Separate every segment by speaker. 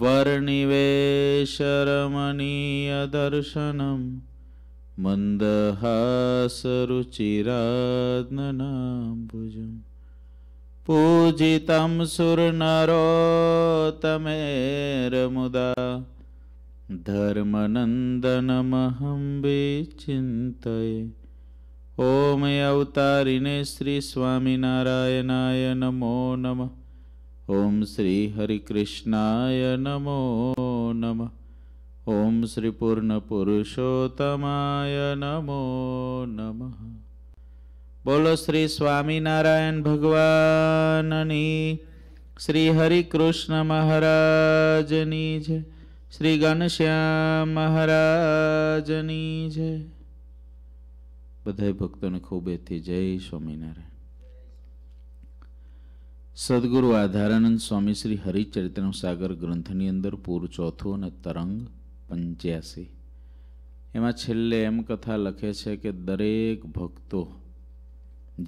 Speaker 1: वर्णिवेशरमणीयदर्शनं मन्दहासरुचिरात् पूजितं सुरनरोतमेरमुदा धर्मनन्दनमहं विचिन्तये ॐ अवतारिणे श्रीस्वामिनारायणाय नमो नमः ઓમ શ્રી હરિકૃષ્ણાય નમો નમઃ ઓમ શ્રી પૂર્ણ પુરુષોત્તમાય નમો નમઃ બોલો શ્રી સ્વામિનારાયણ ભગવાનની શ્રી હરિકૃષ્ણ મહારાજની છે શ્રી ઘનશ્યામ મહારાજની છે બધા ભક્તોને ખૂબ એથી જય સ્વામિનારાયણ સદગુરુ આધારાનંદ સ્વામી શ્રી હરિચરિત્રનું સાગર ગ્રંથની અંદર પૂર ચોથું અને તરંગ પંચ્યાસી એમાં છેલ્લે એમ કથા લખે છે કે દરેક ભક્તો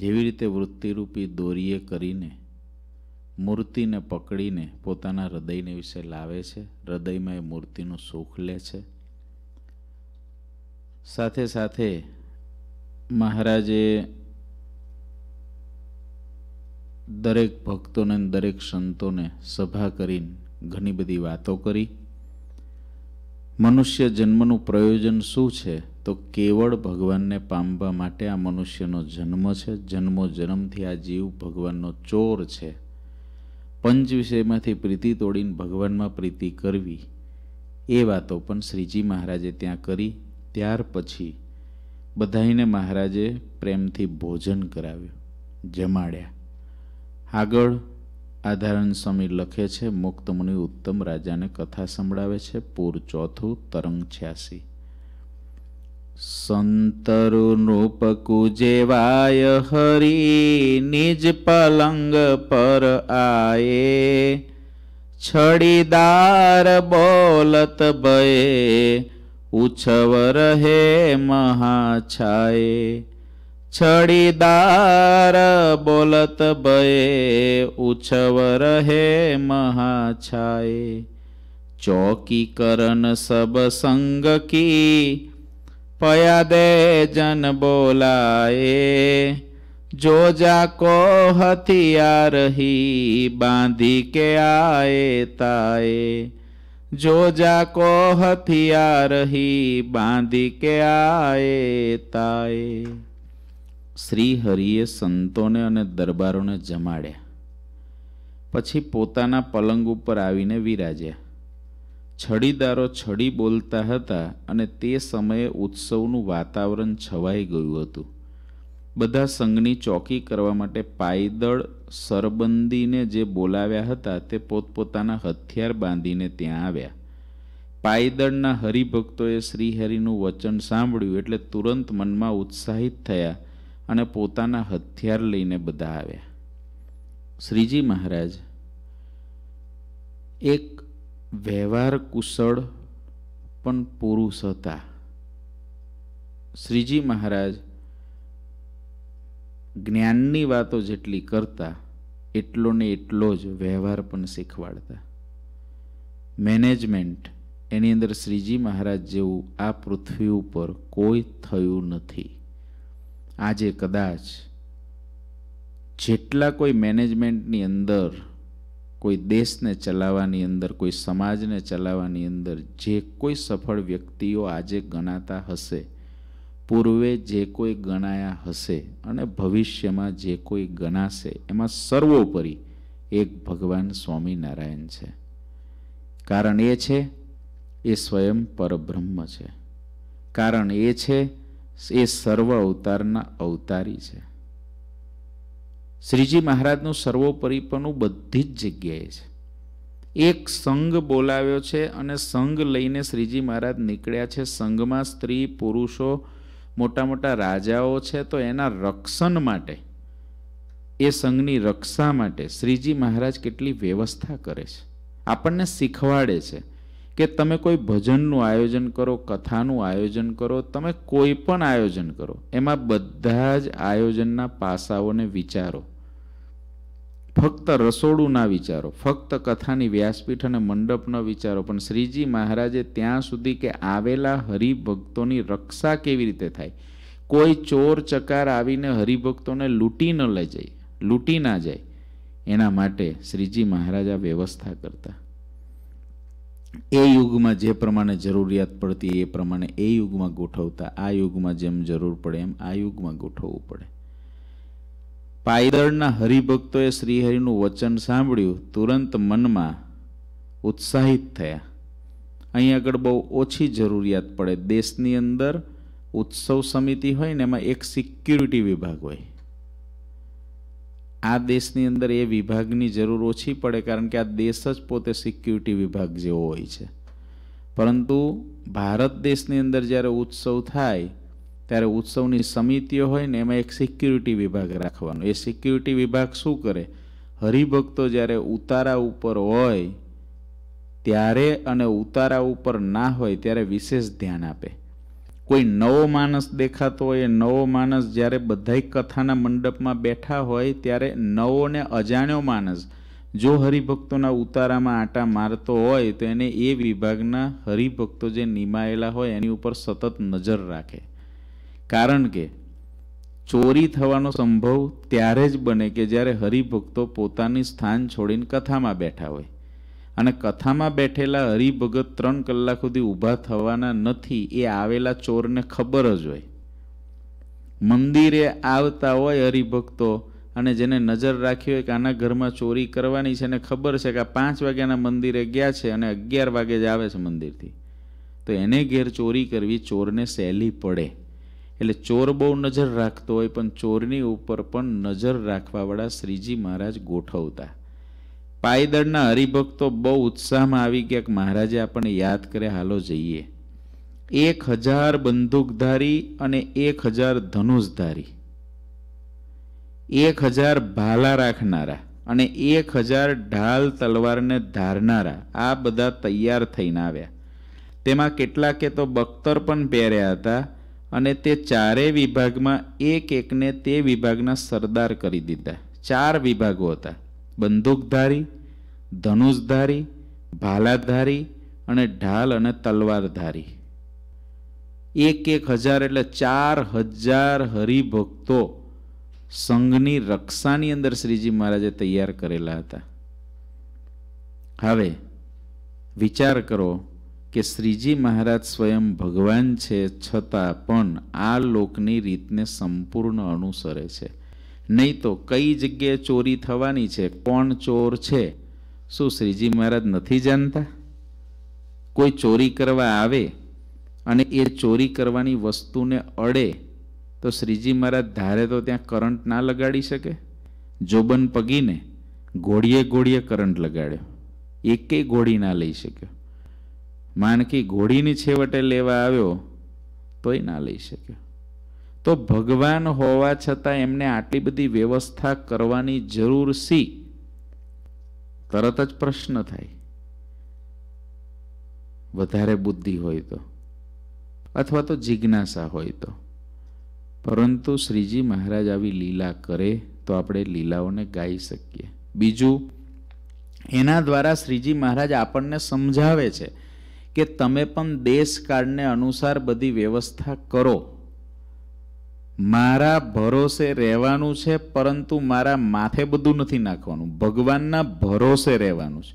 Speaker 1: જેવી રીતે વૃત્તિરૂપી દોરીએ કરીને મૂર્તિને પકડીને પોતાના હૃદયને વિશે લાવે છે હૃદયમાં એ મૂર્તિનું સુખ લે છે સાથે સાથે મહારાજે દરેક ભક્તોને દરેક સંતોને સભા કરીને ઘણી બધી વાતો કરી મનુષ્ય જન્મનું પ્રયોજન શું છે તો કેવળ ભગવાનને પામવા માટે આ મનુષ્યનો જન્મ છે જન્મો જન્મથી આ જીવ ભગવાનનો ચોર છે પંચ વિષયમાંથી પ્રીતિ તોડીને ભગવાનમાં પ્રીતિ કરવી એ વાતો પણ શ્રીજી મહારાજે ત્યાં કરી ત્યાર પછી બધાઈને મહારાજે પ્રેમથી ભોજન કરાવ્યું જમાડ્યા આગળ આધારણ સમીર લખે છે મુક્તમુનિ ઉત્તમ રાજાને કથા સંભળાવે છે પૂર ચોથું તરંગ છ્યાસી કુજેવાય હરી નિજ પલંગ પર આયે છડીદાર બોલત ભયે ઉછવ રહે મહાછાયે છડીદાર બોલત ભયે ઉછવ રહે મહાછાય ચોકી કરન સબ સંગ કી પયા દે જન બોલાએ જોજા કો હથિયાર હી બાંધી કે આએ તાએ જોજા કો હથિયાર હી બાંધી કે આએ તાએ શ્રીહરિએ સંતોને અને દરબારોને જમાડ્યા પછી પોતાના પલંગ ઉપર આવીને વિરાજ્યા છડીદારો છડી બોલતા હતા અને તે સમયે ઉત્સવનું વાતાવરણ છવાઈ ગયું હતું બધા સંઘની ચોકી કરવા માટે પાયદળ સરબંદીને જે બોલાવ્યા હતા તે પોતપોતાના હથિયાર બાંધીને ત્યાં આવ્યા પાયદળના હરિભક્તોએ શ્રીહરિનું વચન સાંભળ્યું એટલે તુરંત મનમાં ઉત્સાહિત થયા અને પોતાના હથિયાર લઈને બધા આવ્યા શ્રીજી મહારાજ એક વ્યવહાર કુશળ પણ પુરુષ હતા શ્રીજી મહારાજ જ્ઞાનની વાતો જેટલી કરતા એટલો ને એટલો જ વ્યવહાર પણ શીખવાડતા મેનેજમેન્ટ એની અંદર શ્રીજી મહારાજ જેવું આ પૃથ્વી ઉપર કોઈ થયું નથી આજે કદાચ જેટલા કોઈ મેનેજમેન્ટની અંદર કોઈ દેશને ચલાવવાની અંદર કોઈ સમાજને ચલાવવાની અંદર જે કોઈ સફળ વ્યક્તિઓ આજે ગણાતા હશે પૂર્વે જે કોઈ ગણાયા હશે અને ભવિષ્યમાં જે કોઈ ગણાશે એમાં સર્વોપરી એક ભગવાન સ્વામિનારાયણ છે કારણ એ છે એ સ્વયં પરબ્રહ્મ છે કારણ એ છે એ સર્વ અવતારના અવતારી છે શ્રીજી મહારાજનું સર્વોપરિપણું બધી જ જગ્યાએ છે એક સંઘ બોલાવ્યો છે અને સંઘ લઈને શ્રીજી મહારાજ નીકળ્યા છે સંઘમાં સ્ત્રી પુરુષો મોટા મોટા રાજાઓ છે તો એના રક્ષણ માટે એ સંઘની રક્ષા માટે શ્રીજી મહારાજ કેટલી વ્યવસ્થા કરે છે આપણને શીખવાડે છે કે તમે કોઈ ભજનનું આયોજન કરો કથાનું આયોજન કરો તમે કોઈ પણ આયોજન કરો એમાં બધા જ આયોજનના પાસાઓને વિચારો ફક્ત રસોડું ના વિચારો ફક્ત કથાની વ્યાસપીઠ અને મંડપ ન વિચારો પણ શ્રીજી મહારાજે ત્યાં સુધી કે આવેલા હરિભક્તોની રક્ષા કેવી રીતે થાય કોઈ ચોર ચકાર આવીને હરિભક્તોને લૂંટી ન લઈ જાય લૂંટી ના જાય એના માટે શ્રીજી મહારાજા વ્યવસ્થા કરતા એ યુગમાં જે પ્રમાણે જરૂરિયાત પડતી એ પ્રમાણે એ યુગમાં ગોઠવતા આ યુગમાં જેમ જરૂર પડે એમ આ યુગમાં ગોઠવવું પડે પાયદળના હરિભક્તોએ શ્રીહરિનું વચન સાંભળ્યું તુરંત મનમાં ઉત્સાહિત થયા અહીં આગળ બહુ ઓછી જરૂરિયાત પડે દેશની અંદર ઉત્સવ સમિતિ હોય ને એમાં એક સિક્યુરિટી વિભાગ હોય આ દેશની અંદર એ વિભાગની જરૂર ઓછી પડે કારણ કે આ દેશ જ પોતે સિક્યુરિટી વિભાગ જેવો હોય છે પરંતુ ભારત દેશની અંદર જ્યારે ઉત્સવ થાય ત્યારે ઉત્સવની સમિતિઓ હોય ને એમાં એક સિક્યુરિટી વિભાગ રાખવાનો એ સિક્યુરિટી વિભાગ શું કરે હરિભક્તો જ્યારે ઉતારા ઉપર હોય ત્યારે અને ઉતારા ઉપર ના હોય ત્યારે વિશેષ ધ્યાન આપે કોઈ નવો માણસ દેખાતો હોય નવો માણસ જ્યારે બધાય કથાના મંડપમાં બેઠા હોય ત્યારે નવો ને અજાણ્યો માણસ જો હરિભક્તોના ઉતારામાં આટા મારતો હોય તો એને એ વિભાગના હરિભક્તો જે નિમાયેલા હોય એની ઉપર સતત નજર રાખે કારણ કે ચોરી થવાનો સંભવ ત્યારે જ બને કે જ્યારે હરિભક્તો પોતાની સ્થાન છોડીને કથામાં બેઠા હોય અને કથામાં બેઠેલા હરિભગત ત્રણ કલાક સુધી ઊભા થવાના નથી એ આવેલા ચોરને ખબર જ હોય મંદિરે આવતા હોય હરિભક્તો અને જેને નજર રાખી હોય કે આના ઘરમાં ચોરી કરવાની છે અને ખબર છે કે આ પાંચ વાગ્યાના મંદિરે ગયા છે અને અગિયાર વાગે જ આવે છે મંદિરથી તો એને ઘેર ચોરી કરવી ચોરને સહેલી પડે એટલે ચોર બહુ નજર રાખતો હોય પણ ચોરની ઉપર પણ નજર રાખવાવાળા શ્રીજી મહારાજ ગોઠવતા પાયદળના હરિભક્તો બહુ ઉત્સાહમાં આવી ગયા કે મહારાજે આપણને યાદ કરે હાલો જઈએ એક હજાર બંદૂકધારી અને એક હજાર ધનુષધારી એક હજાર ભાલા રાખનારા અને એક હજાર ઢાલ તલવારને ધારનારા આ બધા તૈયાર થઈને આવ્યા તેમાં કેટલાકે તો બખ્તર પણ પહેર્યા હતા અને તે ચારે વિભાગમાં એક એકને તે વિભાગના સરદાર કરી દીધા ચાર વિભાગો હતા બંદૂકધારી ધનુષધારી ભાલાધારી અને ઢાલ અને તલવારધારી એક એક હજાર એટલે ચાર હજાર હરિભક્તો સંઘની રક્ષાની અંદર શ્રીજી મહારાજે તૈયાર કરેલા હતા હવે વિચાર કરો કે શ્રીજી મહારાજ સ્વયં ભગવાન છે છતાં પણ આ લોકની રીતને સંપૂર્ણ અનુસરે છે નહીં તો કઈ જગ્યાએ ચોરી થવાની છે કોણ ચોર છે શું શ્રીજી મહારાજ નથી જાણતા કોઈ ચોરી કરવા આવે અને એ ચોરી કરવાની વસ્તુને અડે તો શ્રીજી મહારાજ ધારે તો ત્યાં કરંટ ના લગાડી શકે જોબન પગીને ઘોડીએ ઘોડીએ કરંટ લગાડ્યો એકેય ઘોડી ના લઈ શક્યો માનકી ઘોડીની છેવટે લેવા આવ્યો તોય ના લઈ શક્યો તો ભગવાન હોવા છતાં એમને આટલી બધી વ્યવસ્થા કરવાની જરૂર સી તરત જ પ્રશ્ન થાય વધારે બુદ્ધિ હોય તો અથવા તો જિજ્ઞાસા હોય તો પરંતુ શ્રીજી મહારાજ આવી લીલા કરે તો આપણે લીલાઓને ગાઈ શકીએ બીજું એના દ્વારા શ્રીજી મહારાજ આપણને સમજાવે છે કે તમે પણ દેશ કાળને અનુસાર બધી વ્યવસ્થા કરો મારા ભરોસે રહેવાનું છે પરંતુ મારા માથે બધું નથી નાખવાનું ભગવાનના ભરોસે રહેવાનું છે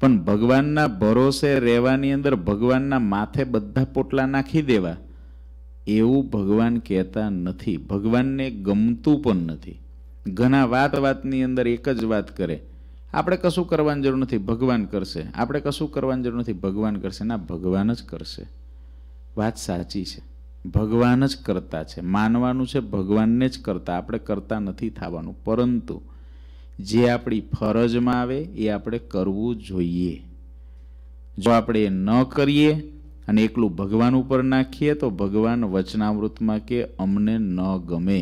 Speaker 1: પણ ભગવાનના ભરોસે રહેવાની અંદર ભગવાનના માથે બધા પોટલા નાખી દેવા એવું ભગવાન કહેતા નથી ભગવાનને ગમતું પણ નથી ઘણા વાત વાતની અંદર એક જ વાત કરે આપણે કશું કરવાની જરૂર નથી ભગવાન કરશે આપણે કશું કરવાની જરૂર નથી ભગવાન કરશે ના ભગવાન જ કરશે વાત સાચી છે ભગવાન જ કરતા છે માનવાનું છે ભગવાનને જ કરતા આપણે કરતા નથી થવાનું પરંતુ જે આપણી ફરજમાં આવે એ આપણે કરવું જોઈએ જો આપણે એ ન કરીએ અને એકલું ભગવાન ઉપર નાખીએ તો ભગવાન વચનામૃતમાં કે અમને ન ગમે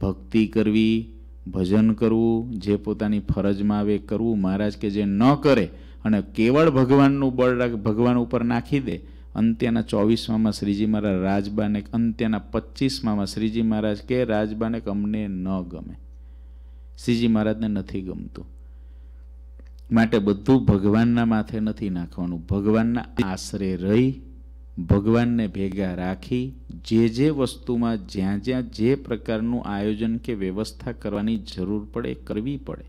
Speaker 1: ભક્તિ કરવી ભજન કરવું જે પોતાની ફરજમાં આવે કરવું મહારાજ કે જે ન કરે અને કેવળ ભગવાનનું બળ ભગવાન ઉપર નાખી દે અંત્યના ચોવીસમાં શ્રીજી મહારાજ રાજબાને અંત્યના પચીસમાં શ્રીજી મહારાજ કે રાજબાને અમને ન ગમે શ્રીજી મહારાજને નથી ગમતું માટે બધું ભગવાનના માથે નથી નાખવાનું ભગવાનના આશરે રહી ભગવાનને ભેગા રાખી જે જે વસ્તુમાં જ્યાં જ્યાં જે પ્રકારનું આયોજન કે વ્યવસ્થા કરવાની જરૂર પડે કરવી પડે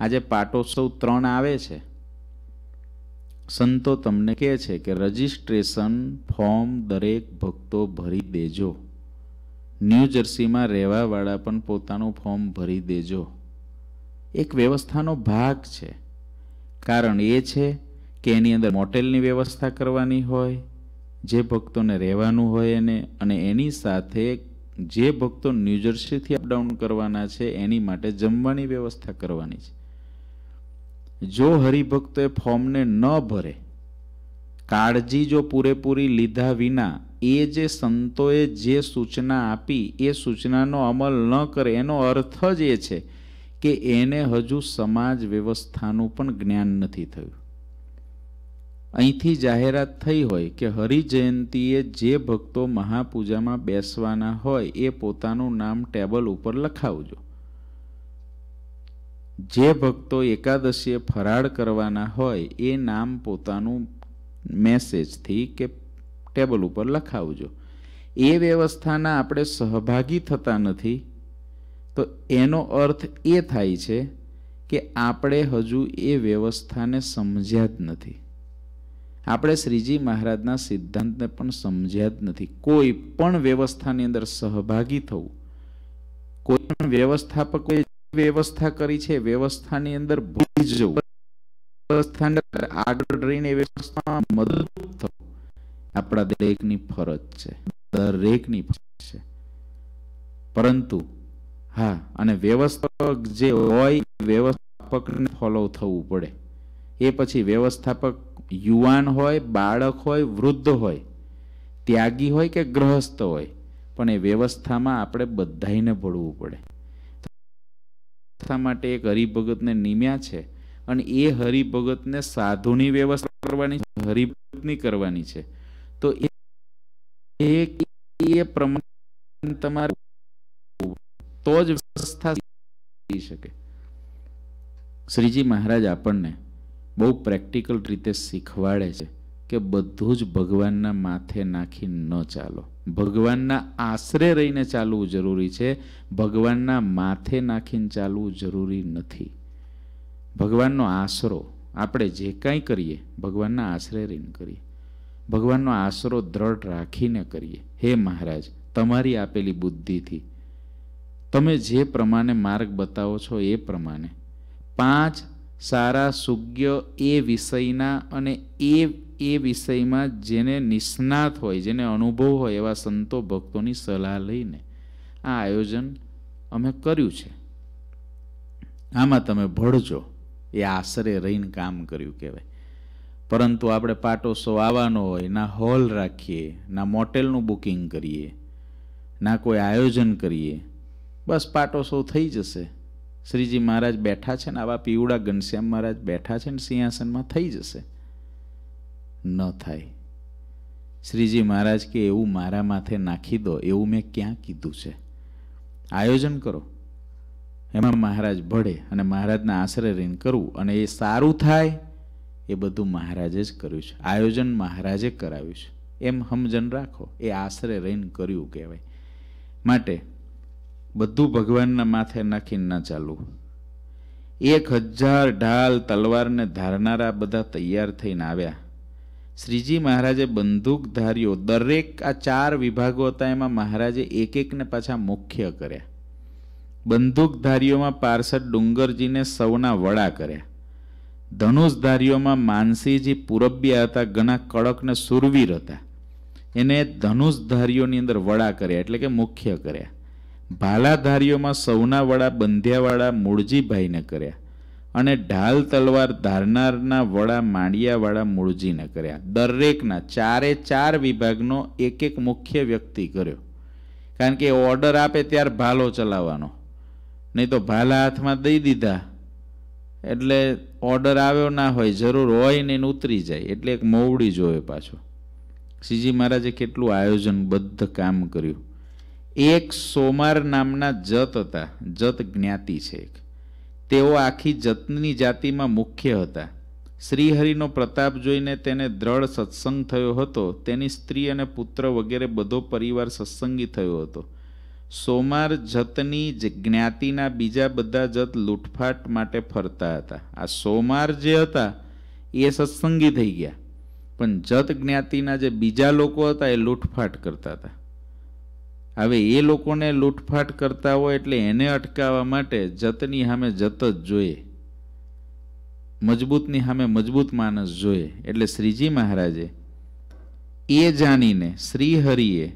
Speaker 1: આજે પાટોત્સવ ત્રણ આવે છે સંતો તમને કહે છે કે રજિસ્ટ્રેશન ફોર્મ દરેક ભક્તો ભરી દેજો ન્યૂ જર્સીમાં રહેવાવાળા પણ પોતાનું ફોર્મ ભરી દેજો એક વ્યવસ્થાનો ભાગ છે કારણ એ છે કે એની અંદર મોટેલની વ્યવસ્થા કરવાની હોય જે ભક્તોને રહેવાનું હોય એને અને એની સાથે જે ભક્તો ન્યૂ જર્સીથી અપડાઉન કરવાના છે એની માટે જમવાની વ્યવસ્થા કરવાની છે જો હરિભક્તો એ ફોર્મને ન ભરે કાળજી જો પૂરેપૂરી લીધા વિના એ જે સંતોએ જે સૂચના આપી એ સૂચનાનો અમલ ન કરે એનો અર્થ જ એ છે કે એને હજુ સમાજ વ્યવસ્થાનું પણ જ્ઞાન નથી થયું અહીંથી જાહેરાત થઈ હોય કે હરિજયંતીએ જે ભક્તો મહાપૂજામાં બેસવાના હોય એ પોતાનું નામ ટેબલ ઉપર લખાવજો જે ભક્તો એકાદશીએ ફરાળ કરવાના હોય એ નામ પોતાનું મેસેજથી કે ટેબલ ઉપર લખાવજો એ વ્યવસ્થાના આપણે સહભાગી થતા નથી તો એનો અર્થ એ થાય છે કે આપણે હજુ એ વ્યવસ્થાને સમજ્યા જ નથી આપણે શ્રીજી મહારાજના સિદ્ધાંતને પણ સમજ્યા જ નથી કોઈ પણ વ્યવસ્થાની અંદર સહભાગી થવું કોઈ પણ વ્યવસ્થાપકોએ વ્યવસ્થા કરી છે વ્યવસ્થાની અંદર ભૂલી જવું વ્યવસ્થાને આગળ રહીને વ્યવસ્થામાં મદદરૂપ થવું આપણા દરેકની ફરજ છે દરેકની ફરજ છે પરંતુ હા અને વ્યવસ્થાપક જે હોય વ્યવસ્થાપકને ફોલો થવું પડે એ પછી વ્યવસ્થાપક યુવાન હોય બાળક હોય વૃદ્ધ હોય ત્યાગી હોય કે ગ્રહસ્થ હોય પણ એ વ્યવસ્થામાં આપણે બધાને ભળવું પડે વ્યવસ્થા માટે એક હરિભગતને નિમ્યા છે અને એ હરિભગતને સાધુની વ્યવસ્થા કરવાની હરિભગતની કરવાની છે તો એ પ્રમાણે તમારે તો જ વ્યવસ્થા શકે શ્રીજી મહારાજ આપણને બહુ પ્રેક્ટિકલ રીતે શીખવાડે છે કે બધું જ ભગવાનના માથે નાખી ન ચાલો ભગવાનના આશરે રહીને ચાલવું જરૂરી છે ભગવાનના માથે નાખીને ચાલવું જરૂરી નથી ભગવાનનો આશરો આપણે જે કાંઈ કરીએ ભગવાનના આશરે રહીને કરીએ ભગવાનનો આશરો દ્રઢ રાખીને કરીએ હે મહારાજ તમારી આપેલી બુદ્ધિથી તમે જે પ્રમાણે માર્ગ બતાવો છો એ પ્રમાણે પાંચ સારા સુજ્ઞ એ વિષયના અને એ એ વિષયમાં જેને નિષ્ણાત હોય જેને અનુભવ હોય એવા સંતો ભક્તોની સલાહ લઈને આ આયોજન અમે કર્યું છે આમાં તમે ભળજો એ આશરે રહીને કામ કર્યું કહેવાય પરંતુ આપણે પાટોસો આવવાનો હોય ના હોલ રાખીએ ના મોટેલનું બુકિંગ કરીએ ના કોઈ આયોજન કરીએ બસ પાટોસો થઈ જશે શ્રીજી મહારાજ બેઠા છે ને આવા પીવડા ઘનશ્યામ મહારાજ બેઠા છે ને સિંહાસનમાં થઈ જશે ન થાય શ્રીજી મહારાજ કે એવું મારા માથે નાખી દો એવું મેં ક્યાં કીધું છે આયોજન કરો એમાં મહારાજ ભળે અને મહારાજના આશરે રહીને કરવું અને એ સારું થાય એ બધું મહારાજે જ કર્યું છે આયોજન મહારાજે કરાવ્યું છે એમ સમજણ રાખો એ આશરે રહીને કર્યું કહેવાય માટે બધું ભગવાનના માથે નાખીને ના ચાલવું એક હજાર ઢાલ તલવારને ધારનારા બધા તૈયાર થઈને આવ્યા શ્રીજી મહારાજે બંદૂક ધાર્યો દરેક આ ચાર વિભાગો હતા એમાં મહારાજે એક એકને પાછા મુખ્ય કર્યા બંદૂકધારીઓમાં પાર્ષદ ડુંગરજીને સૌના વડા કર્યા ધનુષધારીઓમાં માનસીજી પૂરબ્યા હતા ઘણા કડકને સુરવીર હતા એને ધનુષધારીઓની અંદર વડા કર્યા એટલે કે મુખ્ય કર્યા ભાલાધારીઓમાં સૌના વડા બંધ્યાવાળા મૂળજીભાઈને કર્યા અને ઢાલ તલવાર ધારનારના વડા માંડિયાવાળા મૂળજીને કર્યા દરેકના ચારે ચાર વિભાગનો એક એક મુખ્ય વ્યક્તિ કર્યો કારણ કે ઓર્ડર આપે ત્યાર ભાલો ચલાવવાનો નહીં તો ભાલા હાથમાં દઈ દીધા એટલે ઓર્ડર આવ્યો ના હોય જરૂર હોય ને ઉતરી જાય એટલે એક મોવડી જોવે પાછો શ્રીજી મહારાજે કેટલું આયોજનબદ્ધ કામ કર્યું એક સોમાર નામના જત હતા જત જ્ઞાતિ છે તેઓ આખી જતની જાતિમાં મુખ્ય હતા શ્રીહરિનો પ્રતાપ જોઈને તેને દ્રઢ સત્સંગ થયો હતો તેની સ્ત્રી અને પુત્ર વગેરે બધો પરિવાર સત્સંગી થયો હતો સોમાર જતની જ્ઞાતિના બીજા બધા જત લૂંટફાટ માટે ફરતા હતા આ સોમાર જે હતા એ સત્સંગી થઈ ગયા પણ જત જ્ઞાતિના જે બીજા લોકો હતા એ લૂંટફાટ કરતા હતા હવે એ લોકોને લૂંટફાટ કરતા હોય એટલે એને અટકાવવા માટે જતની સામે જત જ જોઈએ મજબૂતની સામે મજબૂત માણસ જોઈએ એટલે શ્રીજી મહારાજે એ જાણીને શ્રીહરિએ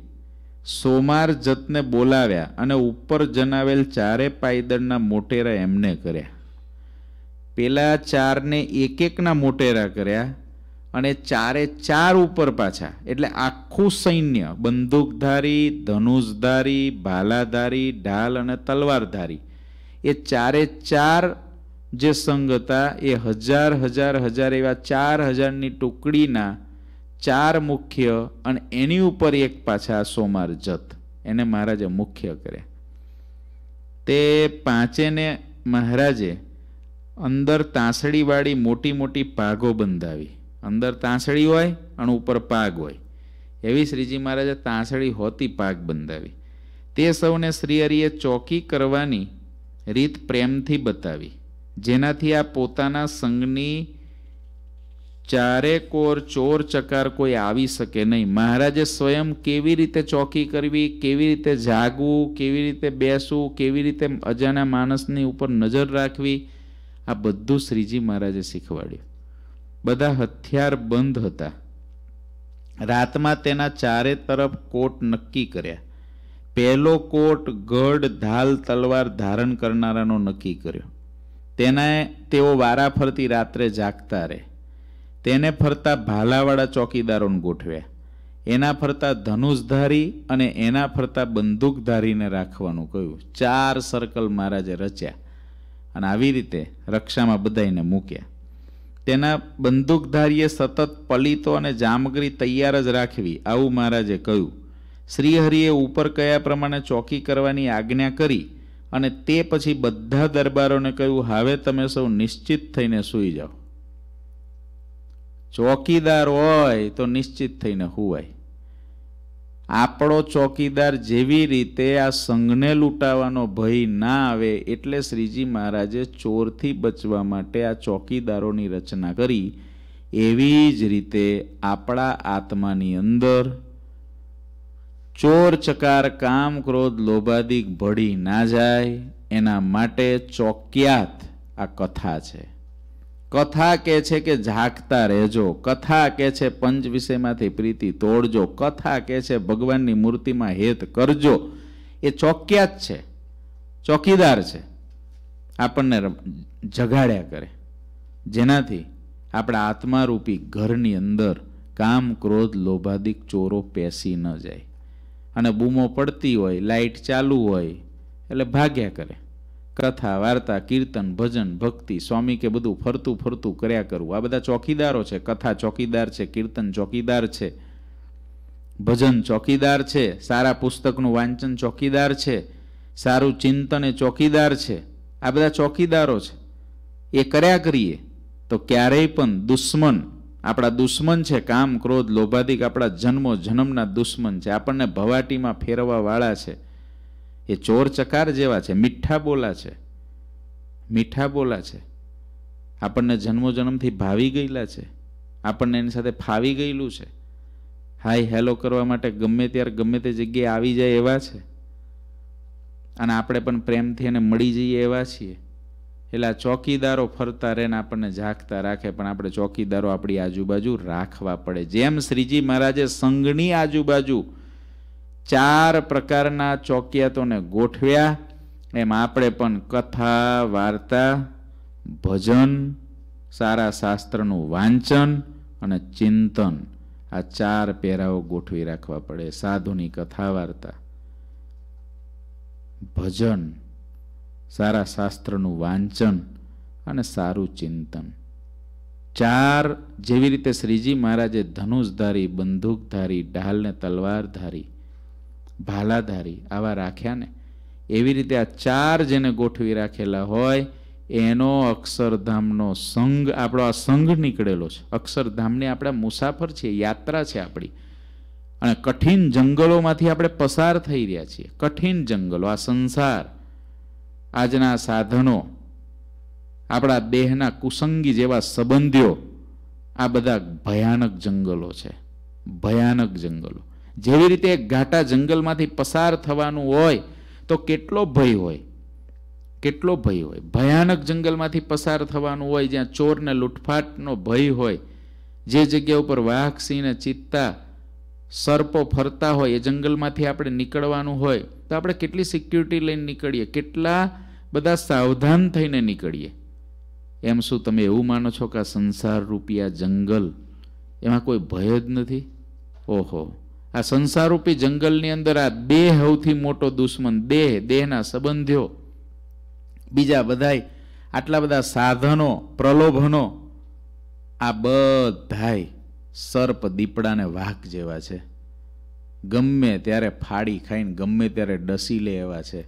Speaker 1: સોમાર જતને બોલાવ્યા અને ઉપર જણાવેલ ચારે પાયદળના મોટેરા એમને કર્યા પેલા ચારને એક એકના મોટેરા કર્યા અને ચારે ચાર ઉપર પાછા એટલે આખું સૈન્ય બંદૂકધારી ધનુષધારી ભાલાધારી ઢાલ અને તલવારધારી એ ચારે ચાર જે સંઘ હતા એ હજાર હજાર હજાર એવા ચાર હજારની ટુકડીના ચાર મુખ્ય અને એની ઉપર એક પાછા સોમાર જત એને મહારાજે મુખ્ય કર્યા તે પાંચેને મહારાજે અંદર તાંસળીવાળી મોટી મોટી પાઘો બંધાવી અંદર તાંસળી હોય અને ઉપર પાગ હોય એવી શ્રીજી મહારાજે તાંસળી હોતી પાગ બંધાવી તે સૌને શ્રીહરિએ ચોકી કરવાની રીત પ્રેમથી બતાવી જેનાથી આ પોતાના સંઘની ચારે કોર ચોર ચકાર કોઈ આવી શકે નહીં મહારાજે સ્વયં કેવી રીતે ચોકી કરવી કેવી રીતે જાગવું કેવી રીતે બેસવું કેવી રીતે અજાના માણસની ઉપર નજર રાખવી આ બધું શ્રીજી મહારાજે શીખવાડ્યું બધા હથિયાર બંધ હતા રાતમાં તેના ચારે તરફ કોટ નક્કી કર્યા પહેલો કોટ ગઢ ધાલ તલવાર ધારણ કરનારાનો નક્કી કર્યો તેનાએ તેઓ વારા ફરતી રાત્રે જાગતા રહે તેને ફરતા ભાલાવાળા ચોકીદારોને ગોઠવ્યા એના ફરતા ધનુષધારી અને એના ફરતા બંદૂકધારીને રાખવાનું કહ્યું ચાર સર્કલ મહારાજે રચ્યા અને આવી રીતે રક્ષામાં બધાઈને મૂક્યા તેના બંદૂકધારીએ સતત પલિતો અને જામગરી તૈયાર જ રાખવી આવું મહારાજે કહ્યું શ્રીહરિએ ઉપર કયા પ્રમાણે ચોકી કરવાની આજ્ઞા કરી અને તે પછી બધા દરબારોને કહ્યું હવે તમે સૌ નિશ્ચિત થઈને સૂઈ જાઓ ચોકીદાર હોય તો નિશ્ચિત થઈને હુવાય આપણો ચોકીદાર જેવી રીતે આ સંઘને લૂંટાવાનો ભય ના આવે એટલે શ્રીજી મહારાજે ચોરથી બચવા માટે આ ચોકીદારોની રચના કરી એવી જ રીતે આપણા આત્માની અંદર ચોર ચકાર કામ ક્રોધ લોભાદિક ભળી ના જાય એના માટે ચોક્યાત આ કથા છે કથા કે છે કે ઝાંકતા રહેજો કથા કે છે પંચ વિષયમાંથી પ્રીતિ તોડજો કથા કે છે ભગવાનની મૂર્તિમાં હેત કરજો એ ચોક્યા જ છે ચોકીદાર છે આપણને જગાડ્યા કરે જેનાથી આપણા આત્મારૂપી ઘરની અંદર કામ ક્રોધ લોભાદિક ચોરો પેસી ન જાય અને બૂમો પડતી હોય લાઇટ ચાલુ હોય એટલે ભાગ્યા કરે કથા વાર્તા કીર્તન ભજન ભક્તિ સ્વામી કે બધું ફરતું ફરતું કર્યા કરવું આ બધા ચોકીદારો છે કથા ચોકીદાર છે કીર્તન ચોકીદાર છે ભજન ચોકીદાર છે સારા પુસ્તકનું વાંચન ચોકીદાર છે સારું ચિંતન એ ચોકીદાર છે આ બધા ચોકીદારો છે એ કર્યા કરીએ તો ક્યારેય પણ દુશ્મન આપણા દુશ્મન છે કામ ક્રોધ લોભાધિક આપણા જન્મો જન્મના દુશ્મન છે આપણને ભવાટીમાં ફેરવાવાળા છે એ ચોર ચકાર જેવા છે મીઠા બોલા છે મીઠા બોલા છે આપણને જન્મો જન્મથી ભાવી ગયેલા છે આપણને એની સાથે ફાવી ગયેલું છે હાય હેલો કરવા માટે ગમે ત્યારે ગમે તે જગ્યાએ આવી જાય એવા છે અને આપણે પણ પ્રેમથી એને મળી જઈએ એવા છીએ એટલે આ ચોકીદારો ફરતા રહે ને આપણને ઝાંકતા રાખે પણ આપણે ચોકીદારો આપણી આજુબાજુ રાખવા પડે જેમ શ્રીજી મહારાજે સંઘની આજુબાજુ ચાર પ્રકારના ચોકિયાતોને ગોઠવ્યા એમ આપણે પણ કથા વાર્તા ભજન સારા શાસ્ત્રનું વાંચન અને ચિંતન આ ચાર પેરાઓ ગોઠવી રાખવા પડે સાધુની કથા વાર્તા ભજન સારા શાસ્ત્રનું વાંચન અને સારું ચિંતન ચાર જેવી રીતે શ્રીજી મહારાજે ધનુષધારી બંદૂકધારી ઢાલ ને તલવારધારી ભાલાધારી આવા રાખ્યા ને એવી રીતે આ ચાર જેને ગોઠવી રાખેલા હોય એનો અક્ષરધામનો સંઘ આપણો આ સંઘ નીકળેલો છે અક્ષરધામની આપણે મુસાફર છીએ યાત્રા છે આપણી અને કઠિન જંગલોમાંથી આપણે પસાર થઈ રહ્યા છીએ કઠિન જંગલો આ સંસાર આજના સાધનો આપણા દેહના કુસંગી જેવા સંબંધીઓ આ બધા ભયાનક જંગલો છે ભયાનક જંગલો જેવી રીતે ઘાટા જંગલમાંથી પસાર થવાનું હોય તો કેટલો ભય હોય કેટલો ભય હોય ભયાનક જંગલમાંથી પસાર થવાનું હોય જ્યાં ચોરને લૂંટફાટનો ભય હોય જે જગ્યા ઉપર વાઘ સિંહને ચિત્તા સર્પો ફરતા હોય એ જંગલમાંથી આપણે નીકળવાનું હોય તો આપણે કેટલી સિક્યુરિટી લઈને નીકળીએ કેટલા બધા સાવધાન થઈને નીકળીએ એમ શું તમે એવું માનો છો કે આ સંસાર રૂપિયા જંગલ એમાં કોઈ ભય જ નથી ઓહો આ સંસારૂપી જંગલની અંદર આ દેહ સૌથી મોટો દુશ્મન દેહ દેહના સંબંધીઓ બીજા બધાય આટલા બધા સાધનો પ્રલોભનો આ બધાય સર્પ દીપડાને વાઘ જેવા છે ગમે ત્યારે ફાડી ખાઈને ગમે ત્યારે ડસી લે એવા છે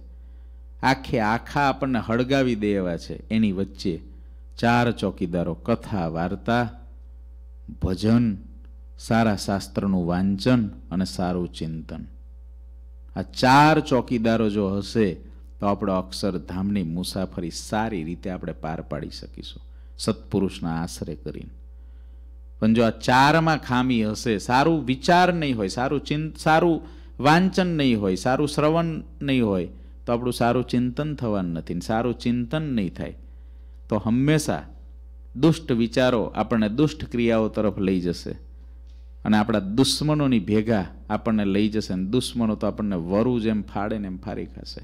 Speaker 1: આખે આખા આપણને હળગાવી દે એવા છે એની વચ્ચે ચાર ચોકીદારો કથા વાર્તા ભજન સારા શાસ્ત્રનું વાંચન અને સારું ચિંતન આ ચાર ચોકીદારો જો હશે તો આપણે અક્ષરધામની મુસાફરી સારી રીતે આપણે પાર પાડી શકીશું સત્પુરુષના આશરે કરીને પણ જો આ ચારમાં ખામી હશે સારું વિચાર નહીં હોય સારું ચિંત સારું વાંચન નહીં હોય સારું શ્રવણ નહીં હોય તો આપણું સારું ચિંતન થવાનું નથી સારું ચિંતન નહીં થાય તો હંમેશા દુષ્ટ વિચારો આપણને દુષ્ટ ક્રિયાઓ તરફ લઈ જશે અને આપણા દુશ્મનોની ભેગા આપણને લઈ જશે અને દુશ્મનો તો આપણને વરુ જેમ ફાડે ને એમ ફારી ખાશે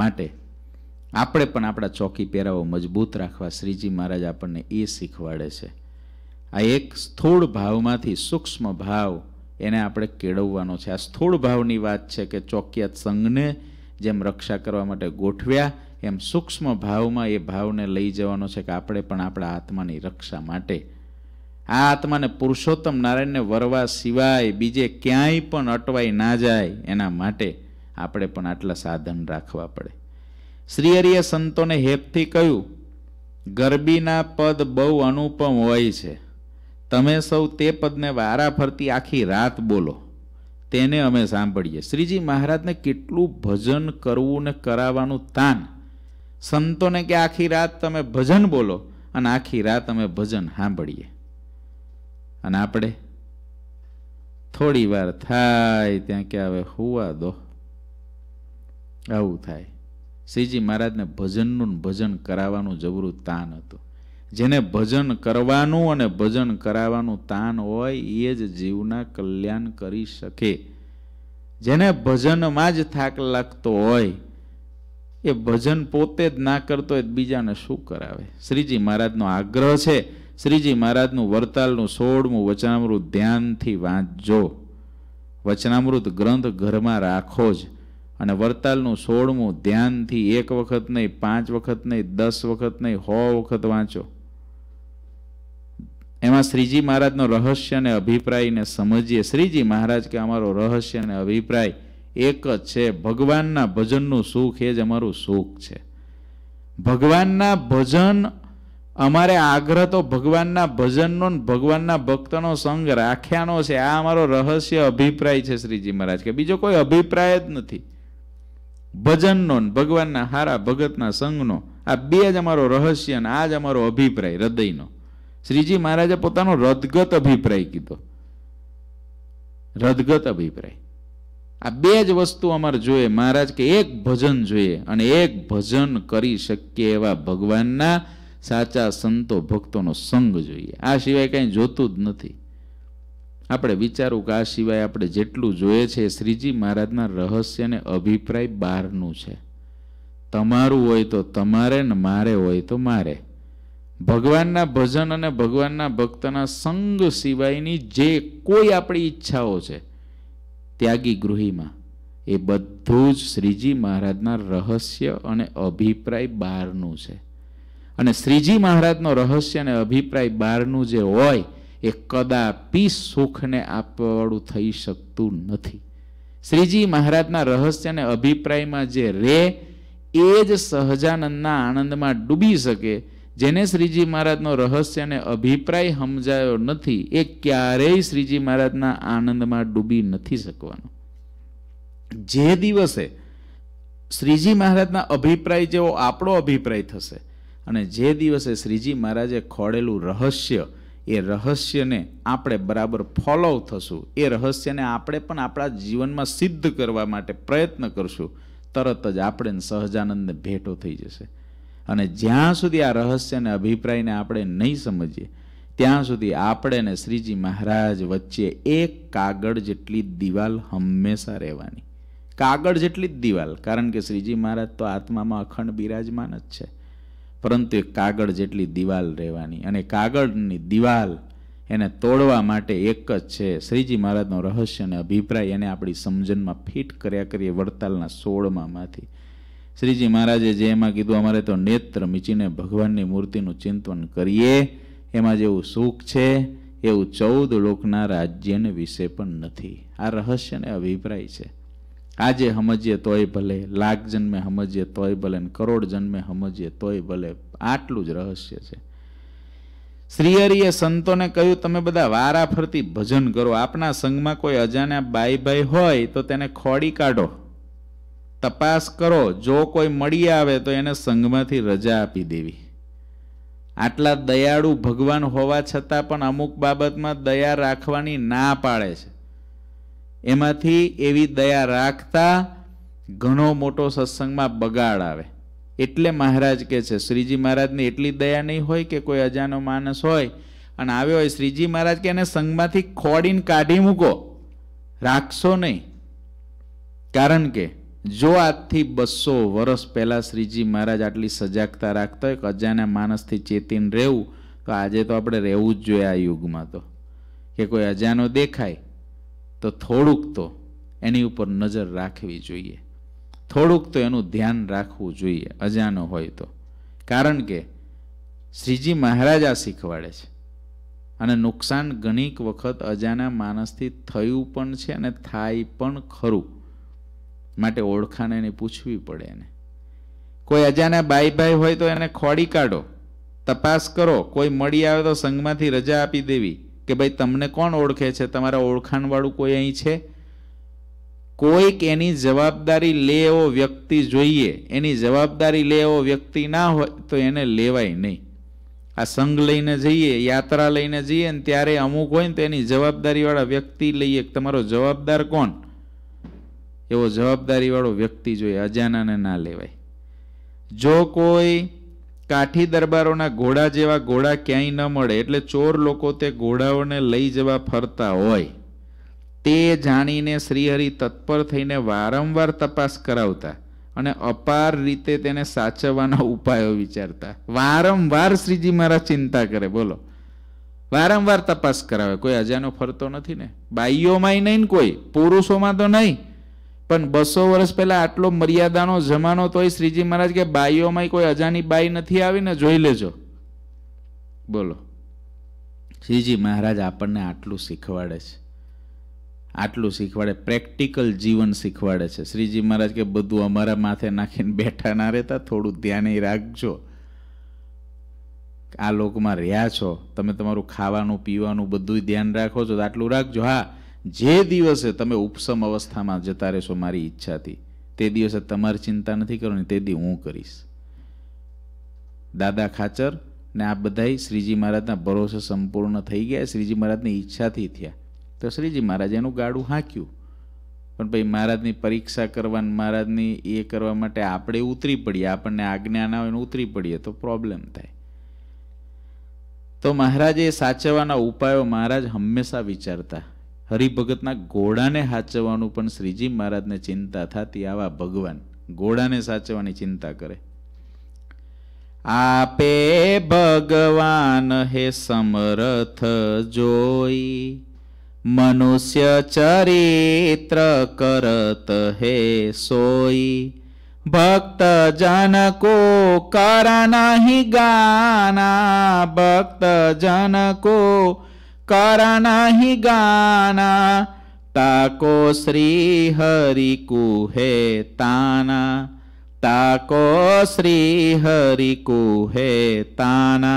Speaker 1: માટે આપણે પણ આપણા ચોકી પહેરાવો મજબૂત રાખવા શ્રીજી મહારાજ આપણને એ શીખવાડે છે આ એક સ્થૂળ ભાવમાંથી સૂક્ષ્મ ભાવ એને આપણે કેળવવાનો છે આ સ્થૂળ ભાવની વાત છે કે ચોકિયાત સંઘને જેમ રક્ષા કરવા માટે ગોઠવ્યા એમ સૂક્ષ્મ ભાવમાં એ ભાવને લઈ જવાનો છે કે આપણે પણ આપણા આત્માની રક્ષા માટે આ આત્માને પુરુષોત્તમ નારાયણને વરવા સિવાય બીજે ક્યાંય પણ અટવાઈ ના જાય એના માટે આપણે પણ આટલા સાધન રાખવા પડે શ્રીહરિએ સંતોને હેતથી કહ્યું ગરબીના પદ બહુ અનુપમ હોય છે તમે સૌ તે પદને વારા ફરતી આખી રાત બોલો તેને અમે સાંભળીએ શ્રીજી મહારાજને કેટલું ભજન કરવું ને કરાવવાનું તાન સંતોને કે આખી રાત તમે ભજન બોલો અને આખી રાત અમે ભજન સાંભળીએ અને આપણે થોડી વાર થાય ત્યાં કે હવે હુવા દો આવું થાય શ્રીજી મહારાજને ભજનનું ભજન કરાવવાનું જબરું તાન હતું જેને ભજન કરવાનું અને ભજન કરાવવાનું તાન હોય એ જ જીવના કલ્યાણ કરી શકે જેને ભજનમાં જ થાક લાગતો હોય એ ભજન પોતે જ ના કરતો હોય બીજાને શું કરાવે શ્રીજી મહારાજનો આગ્રહ છે શ્રીજી મહારાજનું વરતાલનું સોળમું વચનામૃત ધ્યાનથી વાંચજો વચનામૃત ગ્રંથ ઘરમાં રાખો જ અને વરતાલનું સોળમું ધ્યાનથી એક વખત નહીં પાંચ વખત નહીં દસ વખત નહીં સો વખત વાંચો એમાં શ્રીજી મહારાજનો રહસ્ય અને અભિપ્રાયને સમજીએ શ્રીજી મહારાજ કે અમારો રહસ્ય અને અભિપ્રાય એક જ છે ભગવાનના ભજનનું સુખ એ જ અમારું સુખ છે ભગવાનના ભજન અમારે આગ્રહ તો ભગવાનના ભજનનો ને ભગવાનના ભક્તનો સંગ રાખ્યાનો છે આ અમારો રહસ્ય અભિપ્રાય છે શ્રીજી મહારાજ કે બીજો કોઈ અભિપ્રાય જ નથી ભજનનો ને ભગવાનના હારા ભગતના સંઘનો આ બે જ અમારો રહસ્ય ને આ જ અમારો અભિપ્રાય હૃદયનો શ્રીજી મહારાજે પોતાનો રદગત અભિપ્રાય કીધો રદગત અભિપ્રાય આ બે જ વસ્તુ અમારે જોઈએ મહારાજ કે એક ભજન જોઈએ અને એક ભજન કરી શકીએ એવા ભગવાનના સાચા સંતો ભક્તોનો સંગ જોઈએ આ સિવાય કાંઈ જોતું જ નથી આપણે વિચારું કે આ સિવાય આપણે જેટલું જોઈએ છે શ્રીજી મહારાજના રહસ્યને અભિપ્રાય બહારનું છે તમારું હોય તો તમારે ને મારે હોય તો મારે ભગવાનના ભજન અને ભગવાનના ભક્તના સંગ સિવાયની જે કોઈ આપણી ઈચ્છાઓ છે ત્યાગી ગૃહીમાં એ બધું જ શ્રીજી મહારાજના રહસ્ય અને અભિપ્રાય બહારનું છે અને શ્રીજી મહારાજનો રહસ્ય અને અભિપ્રાય બહારનું જે હોય એ કદાપી સુખને આપવાળું થઈ શકતું નથી શ્રીજી મહારાજના રહસ્ય અને અભિપ્રાયમાં જે રે એ જ સહજાનંદના આનંદમાં ડૂબી શકે જેને શ્રીજી મહારાજનો રહસ્ય અને અભિપ્રાય સમજાયો નથી એ ક્યારેય શ્રીજી મહારાજના આનંદમાં ડૂબી નથી શકવાનો જે દિવસે શ્રીજી મહારાજના અભિપ્રાય જેવો આપણો અભિપ્રાય થશે અને જે દિવસે શ્રીજી મહારાજે ખોળેલું રહસ્ય એ રહસ્યને આપણે બરાબર ફોલો થશું એ રહસ્યને આપણે પણ આપણા જીવનમાં સિદ્ધ કરવા માટે પ્રયત્ન કરશું તરત જ આપણે સહજાનંદને ભેટો થઈ જશે અને જ્યાં સુધી આ રહસ્યને અભિપ્રાયને આપણે નહીં સમજીએ ત્યાં સુધી આપણે ને શ્રીજી મહારાજ વચ્ચે એક કાગળ જેટલી દિવાલ હંમેશા રહેવાની કાગળ જેટલી જ દિવાલ કારણ કે શ્રીજી મહારાજ તો આત્મામાં અખંડ બિરાજમાન જ છે પરંતુ એ કાગળ જેટલી દિવાલ રહેવાની અને કાગળની દિવાલ એને તોડવા માટે એક જ છે શ્રીજી મહારાજનો રહસ્ય અને અભિપ્રાય એને આપણી સમજણમાં ફિટ કર્યા કરીએ વડતાલના સોળમાંથી શ્રીજી મહારાજે જે એમાં કીધું અમારે તો નેત્ર મીચીને ભગવાનની મૂર્તિનું ચિંતન કરીએ એમાં જેવું સુખ છે એવું ચૌદ લોકના રાજ્યને વિશે પણ નથી આ રહસ્યને અભિપ્રાય છે આજે સમજીએ તોય ભલે લાખ જન્મે સમજીએ તોય ભલે ને કરોડ જન્મે સમજીએ તોય ભલે આટલું જ રહસ્ય છે શ્રીહરિએ સંતોને કહ્યું તમે બધા વારા ફરતી ભજન કરો આપના સંઘમાં કોઈ અજાણ્યા બાઈ ભાઈ હોય તો તેને ખોડી કાઢો તપાસ કરો જો કોઈ મળી આવે તો એને સંઘમાંથી રજા આપી દેવી આટલા દયાળુ ભગવાન હોવા છતાં પણ અમુક બાબતમાં દયા રાખવાની ના પાડે છે એમાંથી એવી દયા રાખતા ઘણો મોટો સત્સંગમાં બગાડ આવે એટલે મહારાજ કહે છે શ્રીજી મહારાજની એટલી દયા નહીં હોય કે કોઈ અજાનો માણસ હોય અને આવ્યો હોય શ્રીજી મહારાજ કે એને સંઘમાંથી ખોડીને કાઢી મૂકો રાખશો નહીં કારણ કે જો આજથી બસો વર્ષ પહેલાં શ્રીજી મહારાજ આટલી સજાગતા રાખતા હોય કે અજાના માણસથી ચેતીને રહેવું તો આજે તો આપણે રહેવું જ જોઈએ આ યુગમાં તો કે કોઈ અજાનો દેખાય તો થોડુંક તો એની ઉપર નજર રાખવી જોઈએ થોડુંક તો એનું ધ્યાન રાખવું જોઈએ અજાનો હોય તો કારણ કે શ્રીજી મહારાજ આ શીખવાડે છે અને નુકસાન ઘણીક વખત અજાના માણસથી થયું પણ છે અને થાય પણ ખરું માટે ઓળખાણ એની પૂછવી પડે એને કોઈ અજાના બાઈ બાઈ હોય તો એને ખોડી કાઢો તપાસ કરો કોઈ મળી આવે તો સંઘમાંથી રજા આપી દેવી કે ભાઈ તમને કોણ ઓળખે છે તમારા ઓળખાણવાળું કોઈ અહીં છે કોઈક એની જવાબદારી લે એવો વ્યક્તિ જોઈએ એની જવાબદારી લે એવો વ્યક્તિ ના હોય તો એને લેવાય નહીં આ સંઘ લઈને જઈએ યાત્રા લઈને જઈએ ને ત્યારે અમુક હોય ને તો એની જવાબદારીવાળા વ્યક્તિ લઈએ તમારો જવાબદાર કોણ એવો જવાબદારીવાળો વ્યક્તિ જોઈએ અજાનાને ના લેવાય જો કોઈ કાઠી દરબારોના ઘોડા જેવા ઘોડા ક્યાંય ન મળે એટલે ચોર લોકો તે ઘોડાઓને લઈ જવા ફરતા હોય તે જાણીને શ્રીહરિ તત્પર થઈને વારંવાર તપાસ કરાવતા અને અપાર રીતે તેને સાચવવાના ઉપાયો વિચારતા વારંવાર શ્રીજી મારા ચિંતા કરે બોલો વારંવાર તપાસ કરાવે કોઈ અજાનો ફરતો નથી ને બાઈઓમાંય નહીં કોઈ પુરુષોમાં તો નહીં પણ બસો વર્ષ પહેલાં આટલો મર્યાદાનો જમાનો તોય શ્રીજી મહારાજ કે બાઈઓમાં કોઈ અજાની બાઈ નથી આવીને જોઈ લેજો બોલો શ્રીજી મહારાજ આપણને આટલું શીખવાડે છે આટલું શીખવાડે પ્રેક્ટિકલ જીવન શીખવાડે છે શ્રીજી મહારાજ કે બધું અમારા માથે નાખીને બેઠા ના રહેતા થોડું ધ્યાને રાખજો આ લોકમાં રહ્યા છો તમે તમારું ખાવાનું પીવાનું બધું ધ્યાન રાખો છો તો આટલું રાખજો હા જે દિવસે તમે ઉપસમ અવસ્થામાં જતા રહેશો મારી ઈચ્છાથી તે દિવસે તમારી ચિંતા નથી કરવાની તે દિવસ હું કરીશ દાદા ખાચર ને આ બધાય શ્રીજી મહારાજના ભરોસે સંપૂર્ણ થઈ ગયા શ્રીજી મહારાજની ઈચ્છાથી થયા તો શ્રીજી મહારાજ એનું ગાડું હાંક્યું પણ ભાઈ મહારાજની પરીક્ષા કરવા મહારાજની એ કરવા માટે આપણે ઉતરી પડીએ આપણને આજ્ઞા ના હોય ઉતરી પડીએ તો પ્રોબ્લેમ થાય તો મહારાજે સાચવવાના ઉપાયો મહારાજ હંમેશા વિચારતા હરિભગતના ઘોડાને સાચવવાનું પણ શ્રીજી મહારાજને ચિંતા થતી આવા ભગવાન ઘોડાને સાચવવાની ચિંતા કરે આપે ભગવાન હે સમરથ જોઈ મનુષ્ય ચરિત્ર કરત હે સોઈ ભક્ત જન કો કર નહીં ગાના ભક્ત જન કો कर ही गाना ताको श्री हरि कुहे ताना ताको श्री हरि कुहे ताना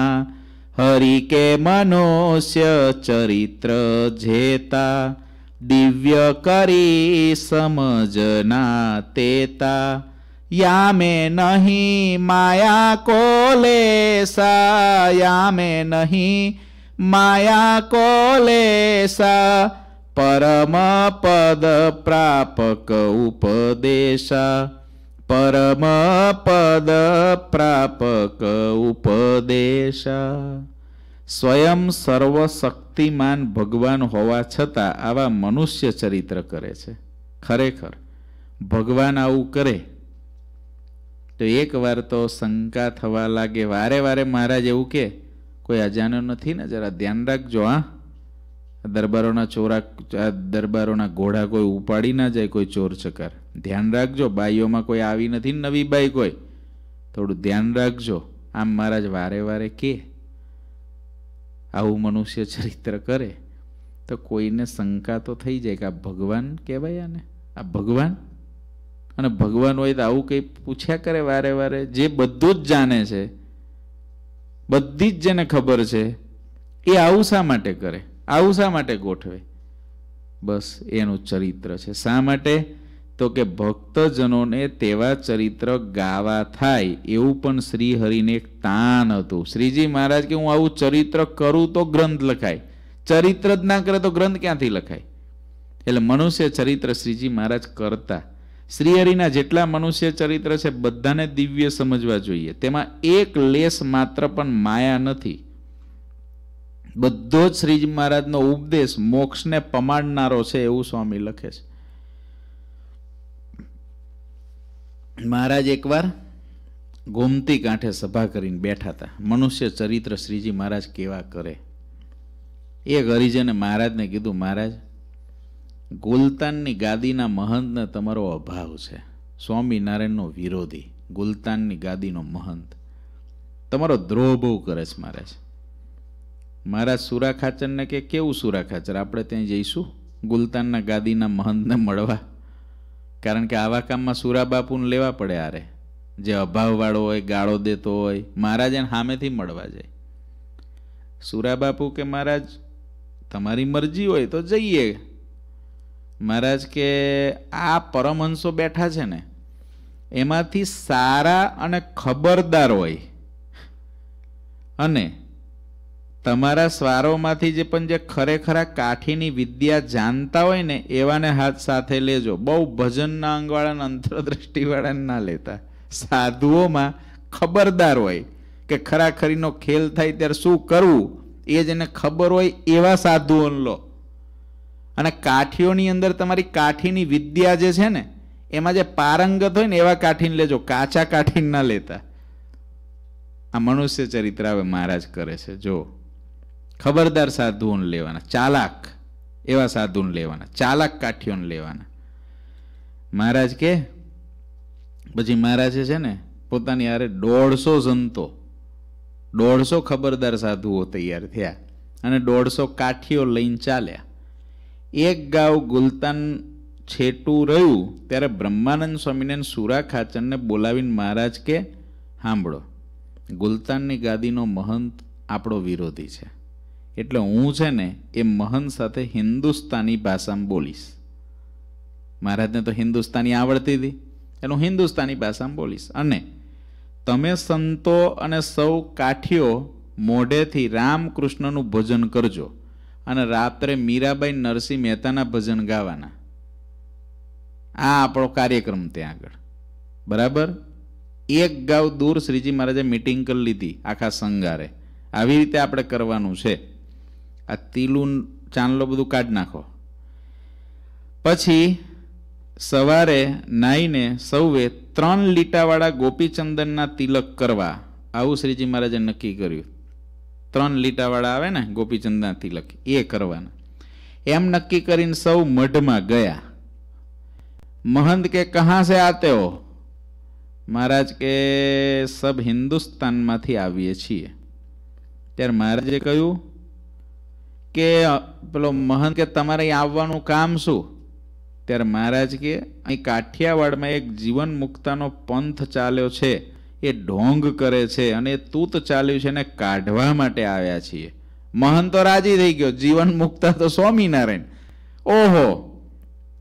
Speaker 1: हरि के मनुष्य चरित्र झेता दिव्य करी समझना तेता या में नहीं माया को सा या में नहीं માયા કોલેસા પરમ પદ પ્રાપક ઉપદેશા પરમ પદ પ્રાપક ઉપદેશા સ્વયં સર્વશક્તિમાન ભગવાન હોવા છતાં આવા મનુષ્ય ચરિત્ર કરે છે ખરેખર ભગવાન આવું કરે તો એકવાર તો શંકા થવા લાગે વારે વારે મહારાજ એવું કે કોઈ અજાણ્યો નથી ને જરા ધ્યાન રાખજો હા દરબારોના ચોરા દરબારોના ઘોડા કોઈ ઉપાડી ના જાય કોઈ ચોર ચકર ધ્યાન રાખજો બાઈઓમાં કોઈ આવી નથી નવી બાઈ કોઈ થોડું ધ્યાન રાખજો આમ મહારાજ વારે વારે કે આવું મનુષ્ય ચરિત્ર કરે તો કોઈને શંકા તો થઈ જાય કે આ ભગવાન કહેવાય આને આ ભગવાન અને ભગવાન હોય તો આવું કંઈ પૂછ્યા કરે વારે વારે જે બધું જ જાણે છે બધી જ જેને ખબર છે એ આવું શા માટે કરે આવું શા માટે ગોઠવે બસ એનું ચરિત્ર છે શા માટે તો કે ભક્તજનોને તેવા ચરિત્ર ગાવા થાય એવું પણ શ્રીહરિને એક તાન હતું શ્રીજી મહારાજ કે હું આવું ચરિત્ર કરું તો ગ્રંથ લખાય ચરિત્ર જ ના કરે તો ગ્રંથ ક્યાંથી લખાય એટલે મનુષ્ય ચરિત્ર શ્રીજી મહારાજ કરતા શ્રીહરિના જેટલા મનુષ્ય ચરિત્ર છે બધાને દિવ્ય સમજવા જોઈએ તેમાં એક લેસ માત્ર પણ માયા નથી બધો જ શ્રીજી મહારાજનો ઉપદેશ મોક્ષને પમાડનારો છે એવું સ્વામી લખે છે મહારાજ એકવાર ગોમતી કાંઠે સભા કરીને બેઠા હતા મનુષ્ય ચરિત્ર શ્રીજી મહારાજ કેવા કરે એક હરિજને મહારાજને કીધું મહારાજ ગુલતાનની ગાદીના મહંતને તમારો અભાવ છે સ્વામિનારાયણનો વિરોધી ગુલતાનની ગાદીનો મહંત તમારો દ્રોહ બહુ કરે છે મહારાજ મહારાજ મારા સુરાખાચરને કે કેવું સુરાખાચર આપણે ત્યાં જઈશું ગુલતાનના ગાદીના મહંતને મળવા કારણ કે આવા કામમાં સુરાબાપુને લેવા પડે આરે જે અભાવવાળો હોય ગાળો દેતો હોય મહારાજ એને સામેથી મળવા જાય સુરાબાપુ કે મહારાજ તમારી મરજી હોય તો જઈએ મહારાજ કે આ પરમહંસો બેઠા છે ને એમાંથી સારા અને ખબરદાર હોય અને તમારા સ્વારોમાંથી જે પણ જે ખરેખરા કાઠીની વિદ્યા જાણતા હોય ને એવાને હાથ સાથે લેજો બહુ ભજનના અંગવાળાને અંતરદૃષ્ટિવાળાને ના લેતા સાધુઓમાં ખબરદાર હોય કે ખરાખરીનો ખેલ થાય ત્યારે શું કરવું એ જ એને ખબર હોય એવા સાધુઓને લો અને કાઠીઓની અંદર તમારી કાઠીની વિદ્યા જે છે ને એમાં જે પારંગત હોય ને એવા કાઠીને લેજો કાચા કાઠીને ના લેતા આ મનુષ્ય ચરિત્ર હવે મહારાજ કરે છે જો ખબરદાર સાધુઓને લેવાના ચાલાક એવા સાધુને લેવાના ચાલાક કાઠીઓને લેવાના મહારાજ કે પછી મહારાજે છે ને પોતાની હારે દોઢસો જંતો દોઢસો ખબરદાર સાધુઓ તૈયાર થયા અને દોઢસો કાઠીઓ લઈને ચાલ્યા એક ગાવ ગુલતાન છેટું રહ્યું ત્યારે બ્રહ્માનંદ સ્વામીને સુરા ખાચરને બોલાવીને મહારાજ કે સાંભળો ગુલતાનની ગાદીનો મહંત આપણો વિરોધી છે એટલે હું છે ને એ મહંત સાથે હિન્દુસ્તાની ભાષામાં બોલીશ મહારાજને તો હિન્દુસ્તાની આવડતી હતી એનું હિન્દુસ્તાની ભાષામાં બોલીશ અને તમે સંતો અને સૌ કાઠીઓ મોઢેથી રામકૃષ્ણનું ભજન કરજો અને રાત્રે મીરાબાઈ નરસિંહ મહેતાના ભજન ગાવાના આ આપણો કાર્યક્રમ ત્યાં આગળ બરાબર એક ગાવ દૂર શ્રીજી મહારાજે મિટિંગ કરી લીધી આખા સંગારે આવી રીતે આપણે કરવાનું છે આ તીલું ચાંદલો બધું કાઢી નાખો પછી સવારે નાઈને સૌએ ત્રણ લીટાવાળા ગોપીચંદનના તિલક કરવા આવું શ્રીજી મહારાજે નક્કી કર્યું ત્રણ લીટાવાળા આવે ને ગોપીચંદના તિલક એ કરવાના એમ નક્કી કરીને સૌ મઢમાં ગયા મહંત કે કહાં સે આતે મહારાજ કે સબ હિન્દુસ્તાનમાંથી આવીએ છીએ ત્યારે મહારાજે કહ્યું કે પેલો મહંત કે તમારે આવવાનું કામ શું ત્યારે મહારાજ કે અહીં કાઠિયાવાડમાં એક જીવન મુક્તાનો પંથ ચાલ્યો છે એ ઢોંગ કરે છે અને તૂત ચાલ્યું છે એને કાઢવા માટે આવ્યા છીએ તો રાજી થઈ ગયો જીવન મુક્તા તો સ્વામિનારાયણ ઓહો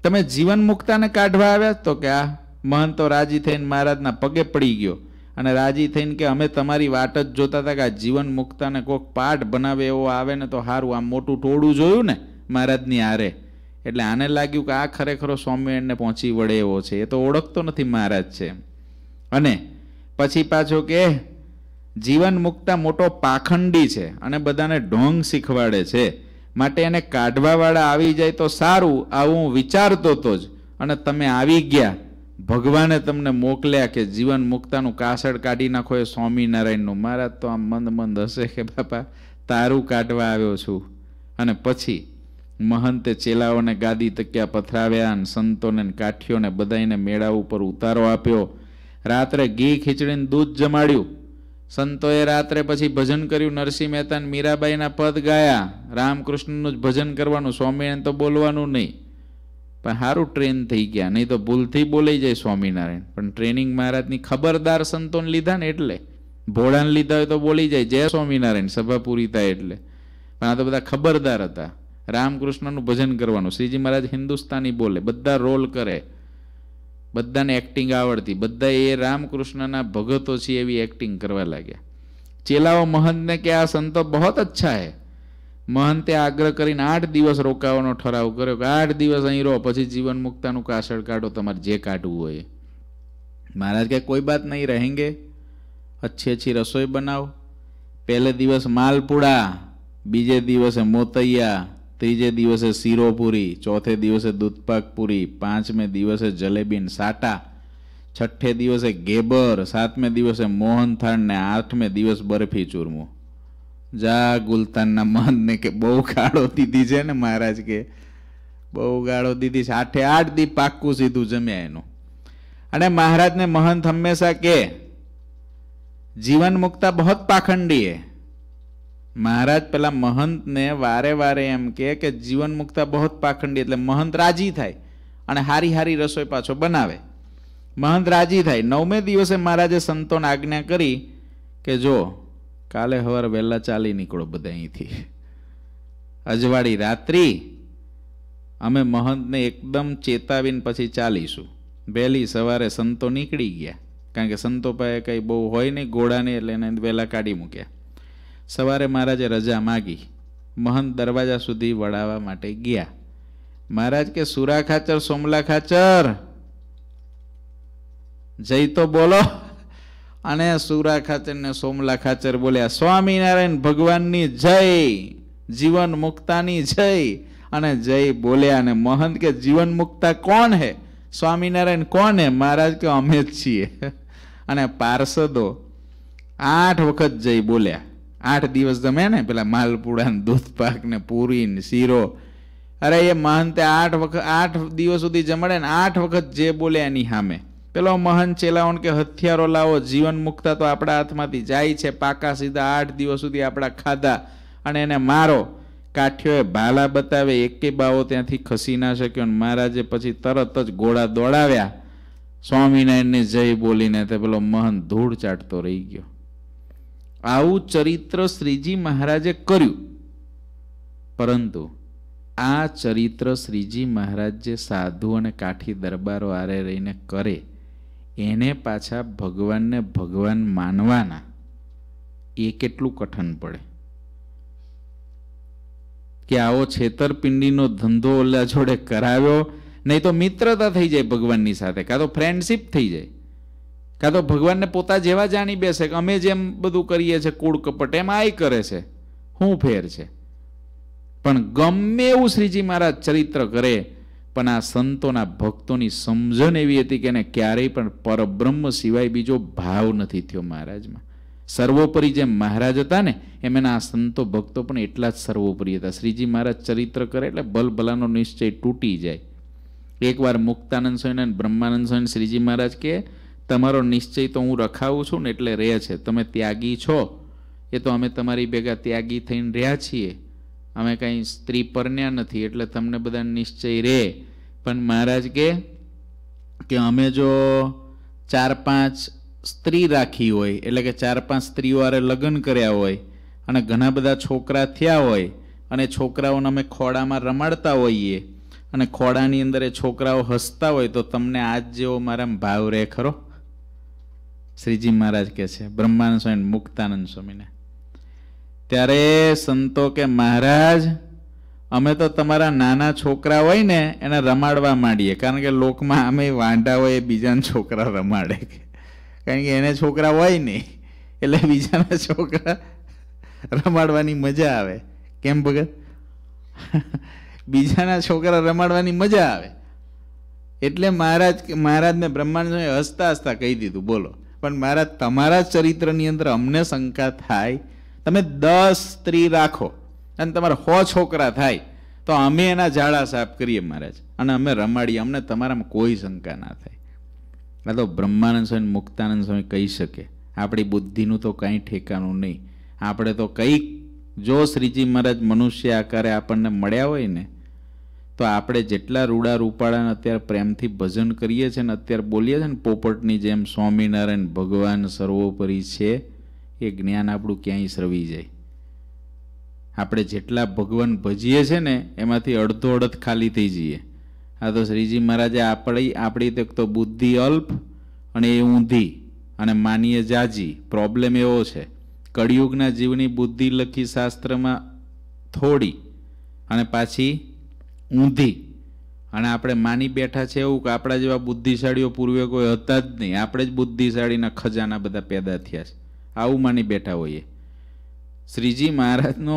Speaker 1: તમે જીવન મુક્તાને કાઢવા આવ્યા તો કે આ તો રાજી થઈને મહારાજના પગે પડી ગયો અને રાજી થઈને કે અમે તમારી વાટ જ જોતા હતા કે આ જીવન મુક્તાને કોઈક પાઠ બનાવે એવો આવે ને તો સારું આ મોટું ટોળું જોયું ને મહારાજની આરે એટલે આને લાગ્યું કે આ ખરેખરો સ્વામિનારાયણને પહોંચી વળે એવો છે એ તો ઓળખતો નથી મહારાજ છે અને પછી પાછો કે જીવન મુક્તા મોટો પાખંડી છે અને બધાને ઢોંગ શીખવાડે છે માટે એને કાઢવાવાળા આવી જાય તો સારું આવું હું વિચારતો હતો જ અને તમે આવી ગયા ભગવાને તમને મોકલ્યા કે જીવન મુક્તાનું કાસળ કાઢી નાખો એ સ્વામિનારાયણનું મારા તો આમ મંદ મંદ હશે કે બાપા તારું કાઢવા આવ્યો છું અને પછી મહંતે ચેલાઓને ગાદી તક્યા પથરાવ્યા અને સંતોને કાઠીઓને બધાને મેળા ઉપર ઉતારો આપ્યો રાત્રે ઘી ખીચડીને દૂધ જમાડ્યું સંતોએ રાત્રે પછી ભજન કર્યું નરસિંહ મહેતા મીરાબાઈના પદ ગાયા રામકૃષ્ણનું જ ભજન કરવાનું સ્વામિનારાયણ તો બોલવાનું નહીં પણ સારું ટ્રેન થઈ ગયા નહીં તો ભૂલથી બોલાઈ જાય સ્વામિનારાયણ પણ ટ્રેનિંગ મહારાજની ખબરદાર સંતોને લીધા ને એટલે ભોળાને લીધા હોય તો બોલી જાય જય સ્વામિનારાયણ સભા પૂરી થાય એટલે પણ આ તો બધા ખબરદાર હતા રામકૃષ્ણનું ભજન કરવાનું શ્રીજી મહારાજ હિન્દુસ્તાની બોલે બધા રોલ કરે બધાને એક્ટિંગ આવડતી બધા એ રામકૃષ્ણના ભગતો છે એવી એક્ટિંગ કરવા લાગ્યા ચેલાઓ મહંતને કે આ સંતો બહુ અચ્છા હે મહંતે આગ્રહ કરીને આઠ દિવસ રોકાવાનો ઠરાવ કર્યો કે આઠ દિવસ અહીં રહો પછી જીવન મુક્તાનું કાસળ કાઢો તમારે જે કાઢવું હોય મહારાજ કે કોઈ બાત નહીં રહેંગે અચ્છી અચ્છી રસોઈ બનાવો પહેલે દિવસ માલપુડા બીજે દિવસે મોતૈયા ત્રીજે દિવસે શીરોપુરી ચોથે દિવસે દૂધપાક પૂરી પાંચમે દિવસે જલેબીન સાટા છઠ્ઠે દિવસે ગેબર સાતમે દિવસે મોહનથાળ ને આઠમે દિવસ બરફી ચૂરમું જા ગુલતાનના મહંતને કે બહુ ગાળો દીધી છે ને મહારાજ કે બહુ ગાળો દીધી છે આઠે આઠ દી પાક્કું સીધું જમ્યા એનું અને મહારાજને મહંત હંમેશા કે જીવન મુક્તા બહોત પાખંડી હે મહારાજ પેલા મહંતને વારે વારે એમ કે કે જીવન મુક્તા બહોત પાખંડી એટલે મહંત રાજી થાય અને હારી હારી રસોઈ પાછો બનાવે મહંત રાજી થાય નવમે દિવસે મહારાજે સંતોને આજ્ઞા કરી કે જો કાલે હવાર વહેલા ચાલી નીકળો બધા અહીંથી અજવાળી રાત્રિ અમે મહંતને એકદમ ચેતાવીને પછી ચાલીશું વહેલી સવારે સંતો નીકળી ગયા કારણ કે સંતો પાસે કંઈ બહુ હોય નહીં ઘોડાને એટલે એને વહેલા કાઢી મૂક્યા સવારે મહારાજે રજા માગી મહંત દરવાજા સુધી વળાવવા માટે ગયા મહારાજ કે સુરા ખાચર સોમલા ખાચર જઈ તો બોલો અને સુરા ખાચર ને સોમલા ખાચર બોલ્યા સ્વામિનારાયણ ભગવાનની જય જીવન મુક્તાની જય અને જય બોલ્યા અને મહંત કે જીવન મુક્તા કોણ હે સ્વામિનારાયણ કોણ હે મહારાજ કે અમે જ છીએ અને પાર્ષદો આઠ વખત જય બોલ્યા આઠ દિવસ તમે ને પેલા માલપુડા ને દૂધપાક ને પૂરી ને શીરો અરે એ મહંતે આઠ વખત આઠ દિવસ સુધી જમાડે ને આઠ વખત જે બોલે એની સામે પેલો મહંત ચેલાઓન કે હથિયારો લાવો જીવન મુકતા તો આપણા હાથમાંથી જાય છે પાકા સીધા આઠ દિવસ સુધી આપણા ખાધા અને એને મારો કાઠિયોએ ભાલા બતાવે એકે બાવો ત્યાંથી ખસી ના શક્યો ને મહારાજે પછી તરત જ ગોળા દોડાવ્યા સ્વામિનારાયણને જય બોલીને તે પેલો મહંત ધૂળ ચાટતો રહી ગયો આવું ચરિત્ર શ્રીજી મહારાજે કર્યું પરંતુ આ ચરિત્ર શ્રીજી મહારાજ જે સાધુ અને કાઠી દરબારો આરે રહીને કરે એને પાછા ભગવાનને ભગવાન માનવાના એ કેટલું કઠન પડે કે આવો છેતરપિંડીનો ધંધો ઓલા જોડે કરાવ્યો નહીં તો મિત્રતા થઈ જાય ભગવાનની સાથે કાં તો ફ્રેન્ડશિપ થઈ જાય કાં તો ભગવાનને પોતા જેવા જાણી બેસે કે અમે જેમ બધું કરીએ છીએ કુળ કપટ એમ આય કરે છે હું ફેર છે પણ ગમે એવું શ્રીજી મહારાજ ચરિત્ર કરે પણ આ સંતોના ભક્તોની સમજણ એવી હતી કે એને ક્યારેય પણ પરબ્રહ્મ સિવાય બીજો ભાવ નથી થયો મહારાજમાં સર્વોપરી જેમ મહારાજ હતા ને એમ એના આ સંતો ભક્તો પણ એટલા જ સર્વોપરી હતા શ્રીજી મહારાજ ચરિત્ર કરે એટલે બલભલાનો નિશ્ચય તૂટી જાય એકવાર મુક્તાનંદ સ્વામી અને બ્રહ્માનંદ સ્વામી શ્રીજી મહારાજ કે તમારો નિશ્ચય તો હું રખાવું છું ને એટલે રહે છે તમે ત્યાગી છો એ તો અમે તમારી ભેગા ત્યાગી થઈને રહ્યા છીએ અમે કાંઈ સ્ત્રી પરણ્યા નથી એટલે તમને બધા નિશ્ચય રહે પણ મહારાજ કે અમે જો ચાર પાંચ સ્ત્રી રાખી હોય એટલે કે ચાર પાંચ સ્ત્રીઓ આરે લગ્ન કર્યા હોય અને ઘણા બધા છોકરા થયા હોય અને છોકરાઓને અમે ખોડામાં રમાડતા હોઈએ અને ખોડાની અંદર એ છોકરાઓ હસતા હોય તો તમને આજ જેવો મારા ભાવ રહે ખરો શ્રીજી મહારાજ કે છે બ્રહ્માનંદ સ્વામી મુક્તાનંદ સ્વામીને ત્યારે સંતો કે મહારાજ અમે તો તમારા નાના છોકરા હોય ને એને રમાડવા માંડીએ કારણ કે લોકમાં અમે વાંઢા હોય એ બીજાના છોકરા રમાડે કારણ કે એને છોકરા હોય નહીં એટલે બીજાના છોકરા રમાડવાની મજા આવે કેમ ભગત બીજાના છોકરા રમાડવાની મજા આવે એટલે મહારાજ મહારાજને બ્રહ્માંડ હસતા હસતા કહી દીધું બોલો પણ મારા તમારા ચરિત્રની અંદર અમને શંકા થાય તમે દસ સ્ત્રી રાખો અને તમારા હો છોકરા થાય તો અમે એના ઝાડા સાફ કરીએ મહારાજ અને અમે રમાડીએ અમને તમારામાં કોઈ શંકા ના થાય આ તો બ્રહ્માનંદ સ્વામી મુક્તાનંદ સ્વામી કહી શકે આપણી બુદ્ધિનું તો કંઈ ઠેકાણું નહીં આપણે તો કંઈક જો શ્રીજી મહારાજ મનુષ્ય આકારે આપણને મળ્યા હોય ને તો આપણે જેટલા રૂડા રૂપાળાને અત્યારે પ્રેમથી ભજન કરીએ છીએ ને અત્યારે બોલીએ છીએ ને પોપટની જેમ સ્વામિનારાયણ ભગવાન સર્વોપરી છે એ જ્ઞાન આપણું ક્યાંય સરવી જાય આપણે જેટલા ભગવાન ભજીએ છીએ ને એમાંથી અડધો અડધ ખાલી થઈ જઈએ આ તો શ્રીજી મહારાજે આપણી આપણી તક તો બુદ્ધિ અલ્પ અને એ ઊંધી અને માનીએ જાજી પ્રોબ્લેમ એવો છે કળિયુગના જીવની બુદ્ધિ લખી શાસ્ત્રમાં થોડી અને પાછી ઊંધી અને આપણે માની બેઠા છે એવું કે આપણા જેવા બુદ્ધિશાળીઓ પૂર્વે કોઈ હતા જ નહીં આપણે જ બુદ્ધિશાળીના ખજાના બધા પેદા થયા છે આવું માની બેઠા હોઈએ શ્રીજી મહારાજનો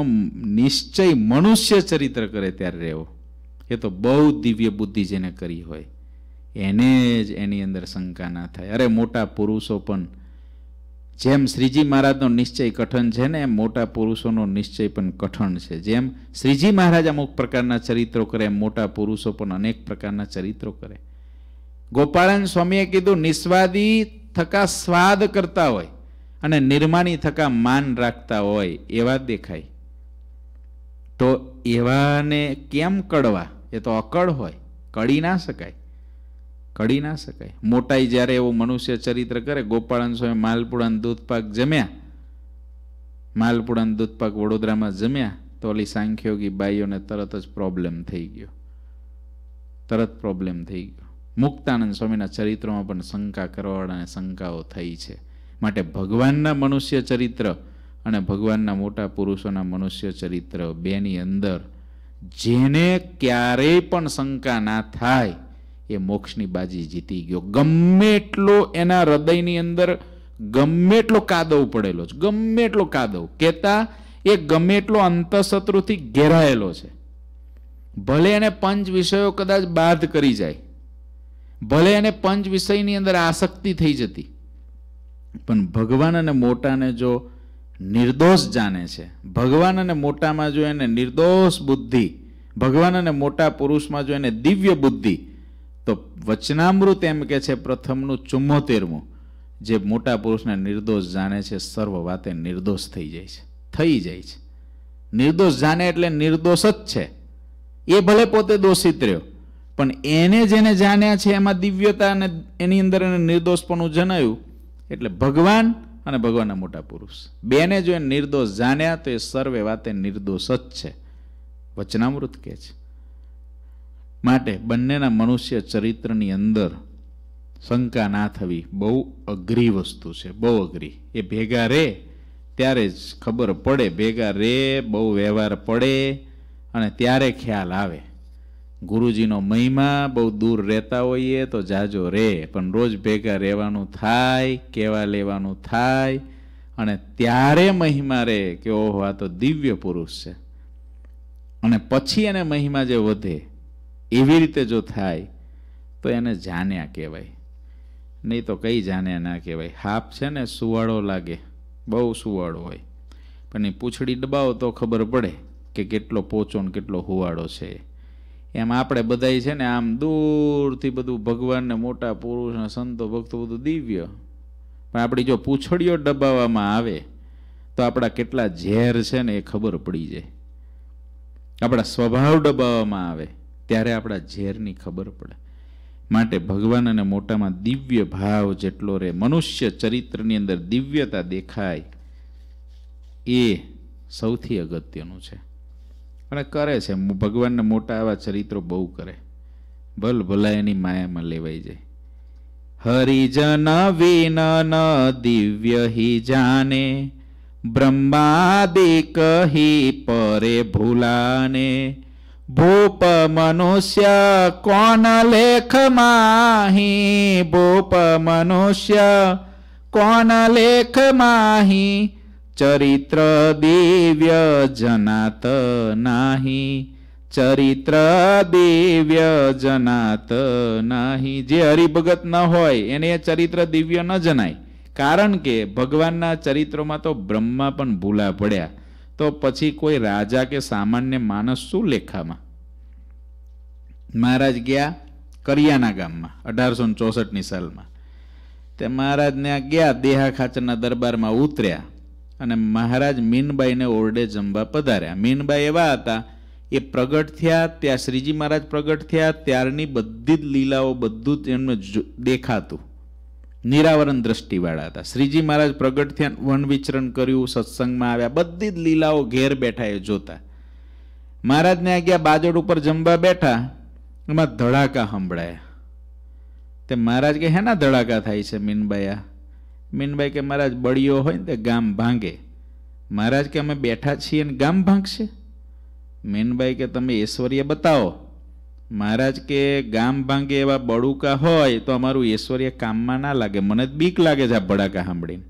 Speaker 1: નિશ્ચય મનુષ્ય ચરિત્ર કરે ત્યારે રહેવો એ તો બહુ દિવ્ય બુદ્ધિ જેને કરી હોય એને જ એની અંદર શંકા ના થાય અરે મોટા પુરુષો પણ જેમ શ્રીજી મહારાજનો નિશ્ચય કઠણ છે ને એમ મોટા પુરુષોનો નિશ્ચય પણ કઠણ છે જેમ શ્રીજી મહારાજ અમુક પ્રકારના ચરિત્રો કરે એમ મોટા પુરુષો પણ અનેક પ્રકારના ચરિત્રો કરે ગોપાળન સ્વામીએ કીધું નિસ્વાદી થકા સ્વાદ કરતા હોય અને નિર્માણી થકા માન રાખતા હોય એવા દેખાય તો એવાને કેમ કડવા એ તો અકળ હોય કડી ના શકાય કઢી ના શકાય મોટાઈ જ્યારે એવું મનુષ્ય ચરિત્ર કરે ગોપાળન સ્વામી માલપુડાન દૂધપાક જમ્યા માલપુડાન દૂધપાક વડોદરામાં જમ્યા તો ઓલી સાંખ્યોગી બાઈઓને તરત જ પ્રોબ્લેમ થઈ ગયો તરત પ્રોબ્લેમ થઈ ગયો મુક્તાનંદ સ્વામીના ચરિત્રોમાં પણ શંકા કરવાવાળાને શંકાઓ થઈ છે માટે ભગવાનના મનુષ્ય ચરિત્ર અને ભગવાનના મોટા પુરુષોના મનુષ્ય ચરિત્ર બેની અંદર જેને ક્યારેય પણ શંકા ના થાય એ મોક્ષની બાજી જીતી ગયો ગમે એટલો એના હૃદયની અંદર ગમે એટલો કાદવ પડેલો છે ગમે એટલો કાદવ કહેતા એ ગમે એટલો અંતઃશત્રુથી ઘેરાયેલો છે ભલે એને પંચ વિષયો કદાચ બાદ કરી જાય ભલે એને પંચ વિષયની અંદર આસક્તિ થઈ જતી પણ ભગવાન અને મોટાને જો નિર્દોષ જાણે છે ભગવાન અને મોટામાં જો એને નિર્દોષ બુદ્ધિ ભગવાન અને મોટા પુરુષમાં જો એને દિવ્ય બુદ્ધિ તો વચનામૃત એમ કે છે પ્રથમનું ચુમ્મોતેરમું જે મોટા પુરુષને નિર્દોષ જાણે છે સર્વ વાતે નિર્દોષ થઈ જાય છે થઈ જાય છે નિર્દોષ જાણે એટલે નિર્દોષ જ છે એ ભલે પોતે દોષિત રહ્યો પણ એને જેને જાણ્યા છે એમાં દિવ્યતા અને એની અંદર એને નિર્દોષ પણ જણાયું એટલે ભગવાન અને ભગવાનના મોટા પુરુષ બેને જો એ નિર્દોષ જાણ્યા તો એ સર્વે વાતે નિર્દોષ જ છે વચનામૃત કહે છે માટે બંનેના મનુષ્ય ચરિત્રની અંદર શંકા ના થવી બહુ અઘરી વસ્તુ છે બહુ અઘરી એ ભેગા રહે ત્યારે જ ખબર પડે ભેગા રહે બહુ વ્યવહાર પડે અને ત્યારે ખ્યાલ આવે ગુરુજીનો મહિમા બહુ દૂર રહેતા હોઈએ તો જાજો રહે પણ રોજ ભેગા રહેવાનું થાય કહેવા લેવાનું થાય અને ત્યારે મહિમા રહે કે ઓહો આ તો દિવ્ય પુરુષ છે અને પછી એને મહિમા જે વધે એવી રીતે જો થાય તો એને જાણ્યા કહેવાય નહીં તો કંઈ જાણ્યા ના કહેવાય હાફ છે ને સુવાળો લાગે બહુ સુવાળો હોય પણ એ પૂછડી દબાવો તો ખબર પડે કે કેટલો પોચો ને કેટલો હુવાળો છે એમ આપણે બધાય છે ને આમ દૂરથી બધું ભગવાનને મોટા પુરુષને સંતો ભક્તો બધું દિવ્ય પણ આપણી જો પૂંછડીઓ દબાવવામાં આવે તો આપણા કેટલા ઝેર છે ને એ ખબર પડી જાય આપણા સ્વભાવ દબાવવામાં આવે ત્યારે આપણા ઝેરની ખબર પડે માટે ભગવાન અને મોટામાં દિવ્ય ભાવ જેટલો રહે મનુષ્ય ચરિત્રની અંદર દિવ્યતા દેખાય એ સૌથી અગત્યનું છે અને કરે છે ભગવાનને મોટા આવા ચરિત્રો બહુ કરે ભલ ભલા એની માયામાં લેવાઈ જાય હરિજન વિન દિવ્ય હિ જાને બ્રહ્માદિક હિ પરે ભૂલાને ભૂપ મનુષ્ય કોણ લેખ માહી ભૂપ મનુષ્ય કોણ લેખ માહી ચરિત્ર દિવ્ય જનાત નાહી ચરિત્ર દિવ્ય જનાત નાહી જે હરિભગત ન હોય એને ચરિત્ર દિવ્ય ન જણાય કારણ કે ભગવાનના ચરિત્રોમાં તો બ્રહ્મા પણ ભૂલા પડ્યા તો પછી કોઈ રાજા કે સામાન્ય માણસ શું લેખામાં મહારાજ ગયા કરિયાના ગામમાં અઢારસો ચોસઠની સાલમાં તે મહારાજને ગયા દેહા ખાચરના દરબારમાં ઉતર્યા અને મહારાજ મીનબાઈને ઓરડે જમવા પધાર્યા મીનબાઈ એવા હતા એ પ્રગટ થયા ત્યાં શ્રીજી મહારાજ પ્રગટ થયા ત્યારની બધી જ લીલાઓ બધું જ એમને દેખાતું નિરાવરણ દ્રષ્ટિવાળા હતા શ્રીજી મહારાજ પ્રગટ થયા વન વિચરણ કર્યું સત્સંગમાં આવ્યા બધી જ લીલાઓ ઘેર બેઠા એ જોતા મહારાજને આજ્ઞા બાજડ ઉપર જમવા બેઠા એમાં ધડાકા સંભળાયા તે મહારાજ કે હેના ધડાકા થાય છે મીનબાયા મીનબાઈ કે મહારાજ બળીઓ હોય ને તે ગામ ભાંગે મહારાજ કે અમે બેઠા છીએ ને ગામ ભાંગશે મીનબાઈ કે તમે ઐશ્વર્ય બતાવો મહારાજ કે ગામ ભાંગે એવા બળુકા હોય તો અમારું ઐશ્વર્ય કામમાં ના લાગે મને બીક લાગે છે આ ભડાકા સાંભળીને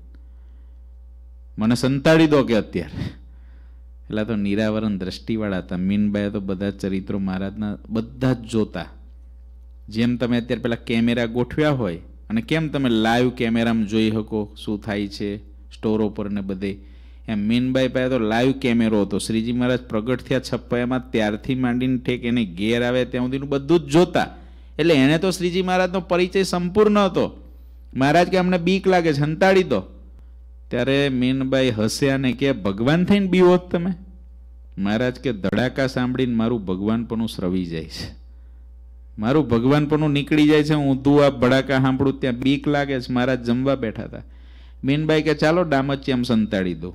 Speaker 1: મને સંતાડી દો કે અત્યારે એટલે તો નિરાવરણ દ્રષ્ટિવાળા હતા મીનબાઈ તો બધા ચરિત્રો મહારાજના બધા જ જોતા જેમ તમે અત્યારે પેલા કેમેરા ગોઠવ્યા હોય અને કેમ તમે લાઈવ કેમેરામાં જોઈ શકો શું થાય છે સ્ટોર ઉપર ને બધે એમ મીનબાઈ પાસે તો લાઈવ કેમેરો હતો શ્રીજી મહારાજ પ્રગટ થયા છપ્પાયામાં ત્યારથી માંડીને ઠેક એને ઘેર આવે ત્યાં સુધીનું બધું જ જોતા એટલે એણે તો શ્રીજી મહારાજનો પરિચય સંપૂર્ણ હતો મહારાજ કે અમને બીક લાગે છે હંતાડી દો ત્યારે મીનબાઈ હસ્યા ને કે ભગવાન થઈને બીવો તમે મહારાજ કે ધડાકા સાંભળીને મારું ભગવાનપણું શ્રવી જાય છે મારું ભગવાનપણું નીકળી જાય છે હું ઊંધું આ ભડાકા સાંભળું ત્યાં બીક લાગે છે મહારાજ જમવા બેઠા હતા મીનબાઈ કે ચાલો ડામચિયામ સંતાડી દઉં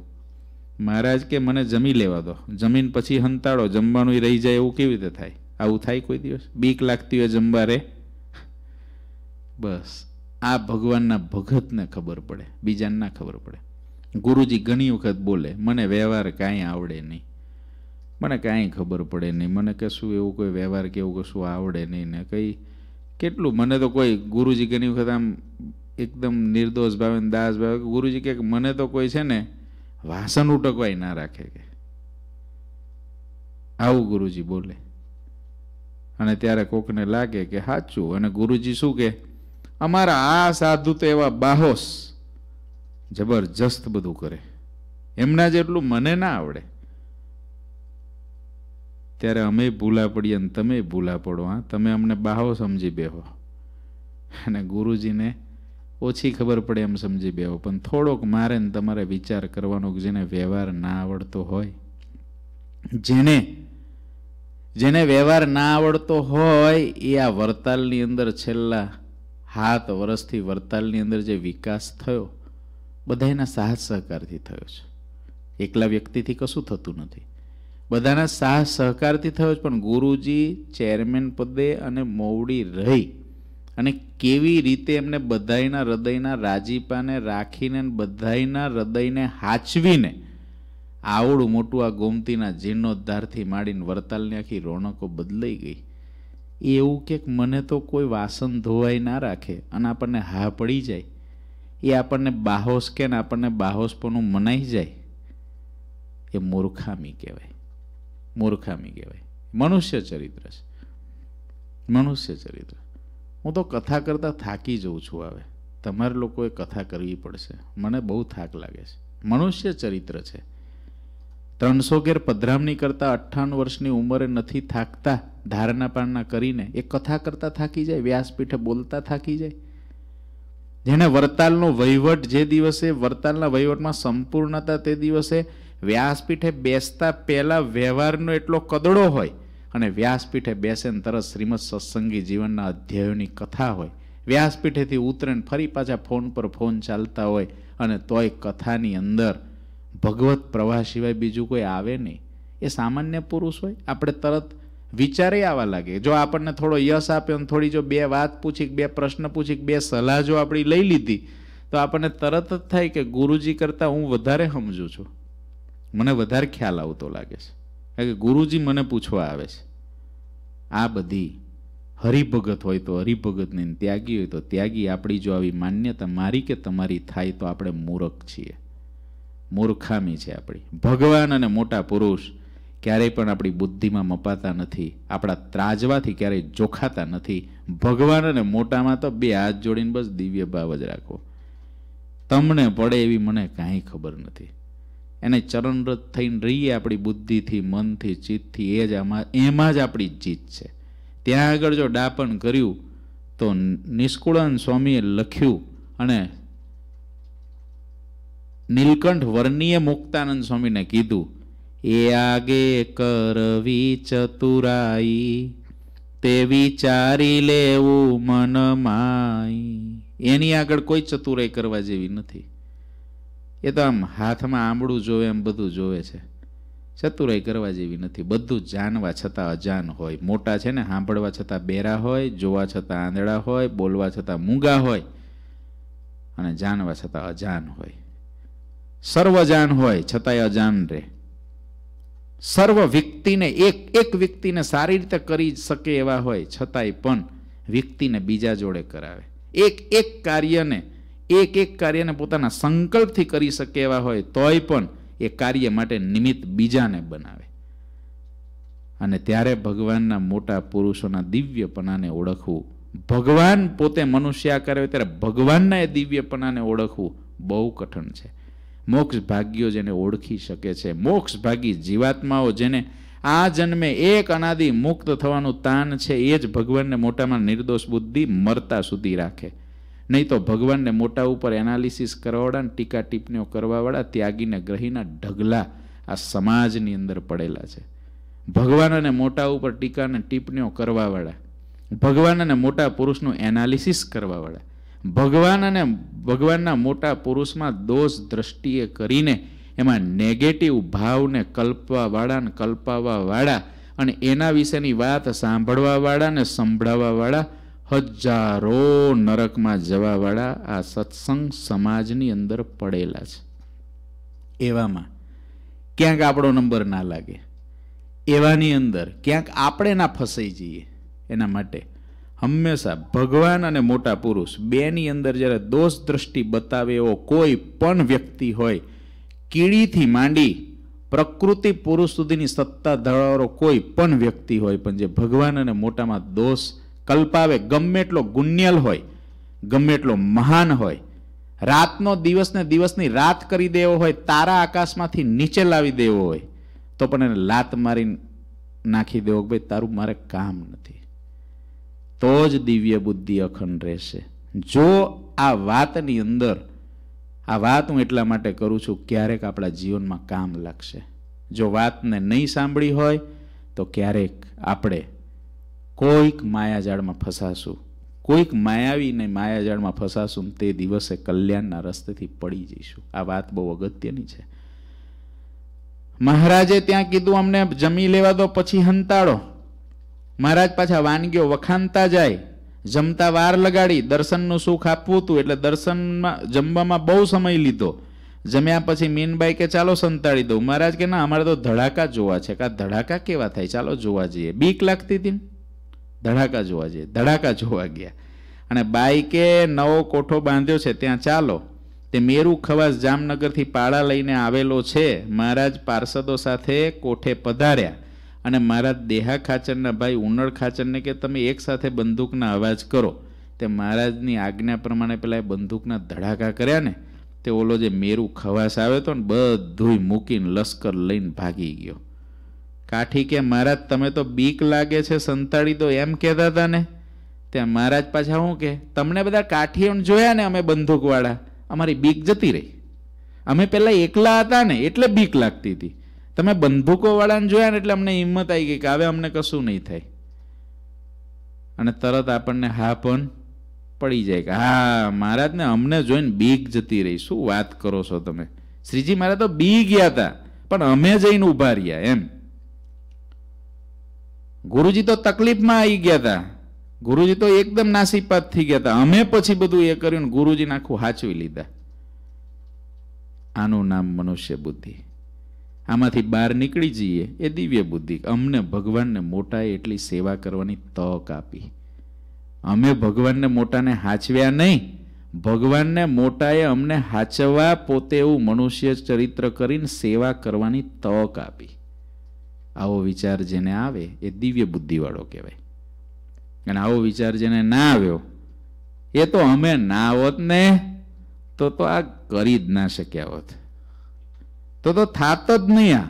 Speaker 1: મહારાજ કે મને જમી લેવા દો જમીન પછી હંતાડો જમવાનું રહી જાય એવું કેવી રીતે થાય આવું થાય કોઈ દિવસ બીક લાગતી હોય જમવા રે બસ આ ભગવાનના ભગતને ખબર પડે બીજાને ના ખબર પડે ગુરુજી ઘણી વખત બોલે મને વ્યવહાર કાંઈ આવડે નહીં મને કાંઈ ખબર પડે નહીં મને કશું એવું કોઈ વ્યવહાર કે એવું કશું આવડે નહીં ને કંઈ કેટલું મને તો કોઈ ગુરુજી ઘણી વખત આમ એકદમ નિર્દોષ ભાવે દાસ ભાવે ગુરુજી કે મને તો કોઈ છે ને વાસણ ઉટકવાય ના રાખે કે આવું ગુરુજી બોલે અને ત્યારે કોકને લાગે કે સાચું અને ગુરુજી શું કે અમારા આ સાધુ તો એવા બાહોસ જબરજસ્ત બધું કરે એમના જેટલું મને ના આવડે ત્યારે અમે ભૂલા પડીએ અને તમે ભૂલા પડો હા તમે અમને બાહો સમજી બેહો અને ગુરુજીને ઓછી ખબર પડે એમ સમજી બેહો પણ થોડોક મારે ને તમારે વિચાર કરવાનો જેને વ્યવહાર ના આવડતો હોય જેને જેને વ્યવહાર ના આવડતો હોય એ આ વરતાલની અંદર છેલ્લા હાથ વર્ષથી વરતાલની અંદર જે વિકાસ થયો બધાના સાહસ સહકારથી થયો છે એકલા વ્યક્તિથી કશું થતું નથી બધાના સાહસ સહકારથી થયો છે પણ ગુરુજી ચેરમેન પદે અને મોવડી રહી અને કેવી રીતે એમને બધાયના હૃદયના રાજીપાને રાખીને બધાયના હૃદયને હાચવીને આવડું મોટું આ ગોમતીના જીર્ણોદ્ધારથી માંડીને વરતાલની આખી રોનકો બદલાઈ ગઈ એવું કે મને તો કોઈ વાસણ ધોવાઈ ના રાખે અને આપણને હા પડી જાય એ આપણને બાહોશ કે ને આપણને બાહોશપણું મનાઈ જાય એ મૂર્ખામી કહેવાય મૂર્ખામી કહેવાય મનુષ્ય ચરિત્ર છે મનુષ્ય ચરિત્ર હું તો કથા કરતાં થાકી જઉં છું હવે તમારે લોકોએ કથા કરવી પડશે મને બહુ થાક લાગે છે મનુષ્ય ચરિત્ર છે ત્રણસો ઘેર પધરામણી કરતાં અઠ્ઠાણું વર્ષની ઉંમરે નથી થાકતા ધારણા પારણા કરીને એ કથા કરતાં થાકી જાય વ્યાસપીઠે બોલતા થાકી જાય જેને વરતાલનો વહીવટ જે દિવસે વરતાલના વહીવટમાં સંપૂર્ણતા તે દિવસે વ્યાસપીઠે બેસતા પહેલાં વ્યવહારનો એટલો કદડો હોય અને વ્યાસપીઠે બેસેન તરત શ્રીમદ સત્સંગી જીવનના અધ્યાયોની કથા હોય વ્યાસપીઠેથી ઉતરેને ફરી પાછા ફોન પર ફોન ચાલતા હોય અને તોય કથાની અંદર ભગવત પ્રવાહ સિવાય બીજું કોઈ આવે નહીં એ સામાન્ય પુરુષ હોય આપણે તરત વિચારે આવવા લાગે જો આપણને થોડો યશ આપે અને થોડી જો બે વાત પૂછી બે પ્રશ્ન પૂછી બે સલાહ જો આપણી લઈ લીધી તો આપણને તરત જ થાય કે ગુરુજી કરતાં હું વધારે સમજું છું મને વધારે ખ્યાલ આવતો લાગે છે કારણ કે ગુરુજી મને પૂછવા આવે છે આ બધી હરિભગત હોય તો હરિભગતને ત્યાગી હોય તો ત્યાગી આપણી જો આવી માન્યતા મારી કે તમારી થાય તો આપણે મૂરખ છીએ મૂર્ખામી છે આપણી ભગવાન અને મોટા પુરુષ ક્યારેય પણ આપણી બુદ્ધિમાં મપાતા નથી આપણા ત્રાજવાથી ક્યારેય જોખાતા નથી ભગવાન અને મોટામાં તો બે હાથ જોડીને બસ દિવ્ય ભાવ જ રાખો તમને પડે એવી મને કાંઈ ખબર નથી એને ચરણરત થઈને રહીએ આપણી બુદ્ધિથી મનથી ચિત્તથી એ જ આમાં એમાં જ આપણી જીત છે ત્યાં આગળ જો ડાપણ કર્યું તો નિષ્કુળાન સ્વામીએ લખ્યું અને નીલકંઠ વર્ણીય મુક્તાનંદ સ્વામીને કીધું એ આગે કરવી ચતુરાઈ તે વિચારી લેવું મનમાય એની આગળ કોઈ ચતુરાઈ કરવા જેવી નથી એ તો આમ હાથમાં આંબળું જોવે એમ બધું જોવે છે ચતુરાઈ કરવા જેવી નથી બધું જાણવા છતાં અજાન હોય મોટા છે ને સાંભળવા છતાં બેરા હોય જોવા છતાં આંધળા હોય બોલવા છતાં મૂંગા હોય અને જાણવા છતાં અજાન હોય સર્વજાન હોય છતાંય અજાન રહે સર્વ વ્યક્તિને એક એક વ્યક્તિને સારી રીતે કરી શકે એવા હોય છતાંય પણ વ્યક્તિને બીજા જોડે કરાવે એક એક કાર્યને એક એક કાર્યને પોતાના સંકલ્પથી કરી શકે એવા હોય તોય પણ એ કાર્ય માટે નિમિત્ત બીજાને બનાવે અને ત્યારે ભગવાનના મોટા પુરુષોના દિવ્યપણાને ઓળખવું ભગવાન પોતે મનુષ્ય કરે ત્યારે ભગવાનના એ દિવ્યપણાને ઓળખવું બહુ કઠણ છે મોક્ષ ભાગ્યો જેને ઓળખી શકે છે મોક્ષ ભાગી જીવાત્માઓ જેને આ જન્મે એક અનાદિ મુક્ત થવાનું તાન છે એ જ ભગવાનને મોટામાં નિર્દોષ બુદ્ધિ મરતા સુધી રાખે નહીં તો ભગવાનને મોટા ઉપર એનાલિસિસ કરવાવાળા અને ટીકા ટીપણીઓ કરવાવાળા ત્યાગીને ગ્રહીના ઢગલા આ સમાજની અંદર પડેલા છે ભગવાન અને મોટા ઉપર ટીકા અને ટિપ્પણીઓ કરવાવાળા ભગવાન અને મોટા પુરુષનું એનાલિસિસ કરવાવાળા ભગવાન અને ભગવાનના મોટા પુરુષમાં દોષ દ્રષ્ટિએ કરીને એમાં નેગેટિવ ભાવને કલ્પવાવાળા અને કલ્પાવાવાળા અને એના વિશેની વાત સાંભળવાવાળા ને સંભળાવવાવાળા હજારો નરકમાં જવાવાળા આ સત્સંગ સમાજની અંદર પડેલા છે એવામાં ક્યાંક આપણો નંબર ના લાગે એવાની અંદર ક્યાંક આપણે ના ફસાઈ જઈએ એના માટે હંમેશા ભગવાન અને મોટા પુરુષ બેની અંદર જ્યારે દોષ દ્રષ્ટિ બતાવે એવો કોઈ પણ વ્યક્તિ હોય કીડીથી માંડી પ્રકૃતિ પુરુષ સુધીની સત્તા ધરાવવાનો કોઈ પણ વ્યક્તિ હોય પણ જે ભગવાન અને મોટામાં દોષ કલ્પાવે ગમે એટલો ગુણ્યલ હોય ગમે એટલો મહાન હોય રાતનો દિવસને દિવસની રાત કરી દેવો હોય તારા આકાશમાંથી નીચે લાવી દેવો હોય તો પણ એને લાત મારી નાખી દેવો કે ભાઈ તારું મારે કામ નથી તો જ દિવ્ય બુદ્ધિ અખંડ રહેશે જો આ વાતની અંદર આ વાત હું એટલા માટે કરું છું ક્યારેક આપણા જીવનમાં કામ લાગશે જો વાતને નહીં સાંભળી હોય તો ક્યારેક આપણે કોઈક માયાજાળમાં ફસાશું કોઈક માયાવીને માયાજાળમાં ફસાશું તે દિવસે કલ્યાણના રસ્તેથી પડી જઈશું આ વાત બહુ અગત્યની છે મહારાજે ત્યાં કીધું અમને જમી લેવા દો પછી હંતાડો મહારાજ પાછા વાનગીઓ વખાણતા જાય જમતા વાર લગાડી દર્શનનું સુખ આપવું હતું એટલે દર્શનમાં જમવામાં બહુ સમય લીધો જમ્યા પછી મીનબાઈ કે ચાલો સંતાડી દઉં મહારાજ કે ના અમારે તો ધડાકા જોવા છે કે ધડાકા કેવા થાય ચાલો જોવા જઈએ બીક લાગતી હતી ને ધડાકા જોવા જઈએ ધડાકા જોવા ગયા અને બાઇકે નવો કોઠો બાંધ્યો છે ત્યાં ચાલો તે મેરુ ખવાસ જામનગરથી પાળા લઈને આવેલો છે મહારાજ પાર્ષદો સાથે કોઠે પધાર્યા અને મહારાજ દેહા ખાચરના ભાઈ ઉનળ ખાચરને કે તમે એકસાથે બંદૂકના અવાજ કરો તે મહારાજની આજ્ઞા પ્રમાણે પેલા એ બંદૂકના ધડાકા કર્યા ને તે ઓલો જે મેરુ ખવાસ આવ્યો હતો ને બધુંય મૂકીને લશ્કર લઈને ભાગી ગયો કાઠી કે મહારાજ તમે તો બીક લાગે છે સંતાડી દો એમ કહેતા હતા ને ત્યાં મહારાજ પાછા શું કે તમને બધા કાઠી જોયા ને અમે બંદૂકવાળા અમારી બીક જતી રહી અમે પહેલાં એકલા હતા ને એટલે બીક લાગતી હતી તમે બંદૂકોવાળાને જોયા ને એટલે અમને હિંમત આવી ગઈ કે હવે અમને કશું નહીં થાય અને તરત આપણને હા પણ પડી જાય કે હા મહારાજને અમને જોઈને બીક જતી રહી શું વાત કરો છો તમે શ્રીજી મારા તો બી ગયા હતા પણ અમે જઈને ઊભા રહ્યા એમ ગુરુજી તો તકલીફમાં આવી ગયા હતા ગુરુજી તો એકદમ નાસીપાત થઈ ગયા હતા અમે પછી બધું એ કર્યું ને ગુરુજીને આખું હાચવી લીધા આનું નામ મનુષ્ય બુદ્ધિ આમાંથી બહાર નીકળી જઈએ એ દિવ્ય બુદ્ધિ અમને ભગવાનને મોટાએ એટલી સેવા કરવાની તક આપી અમે ભગવાનને મોટાને હાચવ્યા નહીં ભગવાનને મોટાએ અમને હાચવા પોતે એવું મનુષ્ય ચરિત્ર કરીને સેવા કરવાની તક આપી આવો વિચાર જેને આવે એ દિવ્ય બુદ્ધિવાળો કહેવાય અને આવો વિચાર જેને ના આવ્યો એ તો અમે ના આવત ને તો તો આ કરી જ ના શક્યા હોત તો તો થાત જ નહીં આ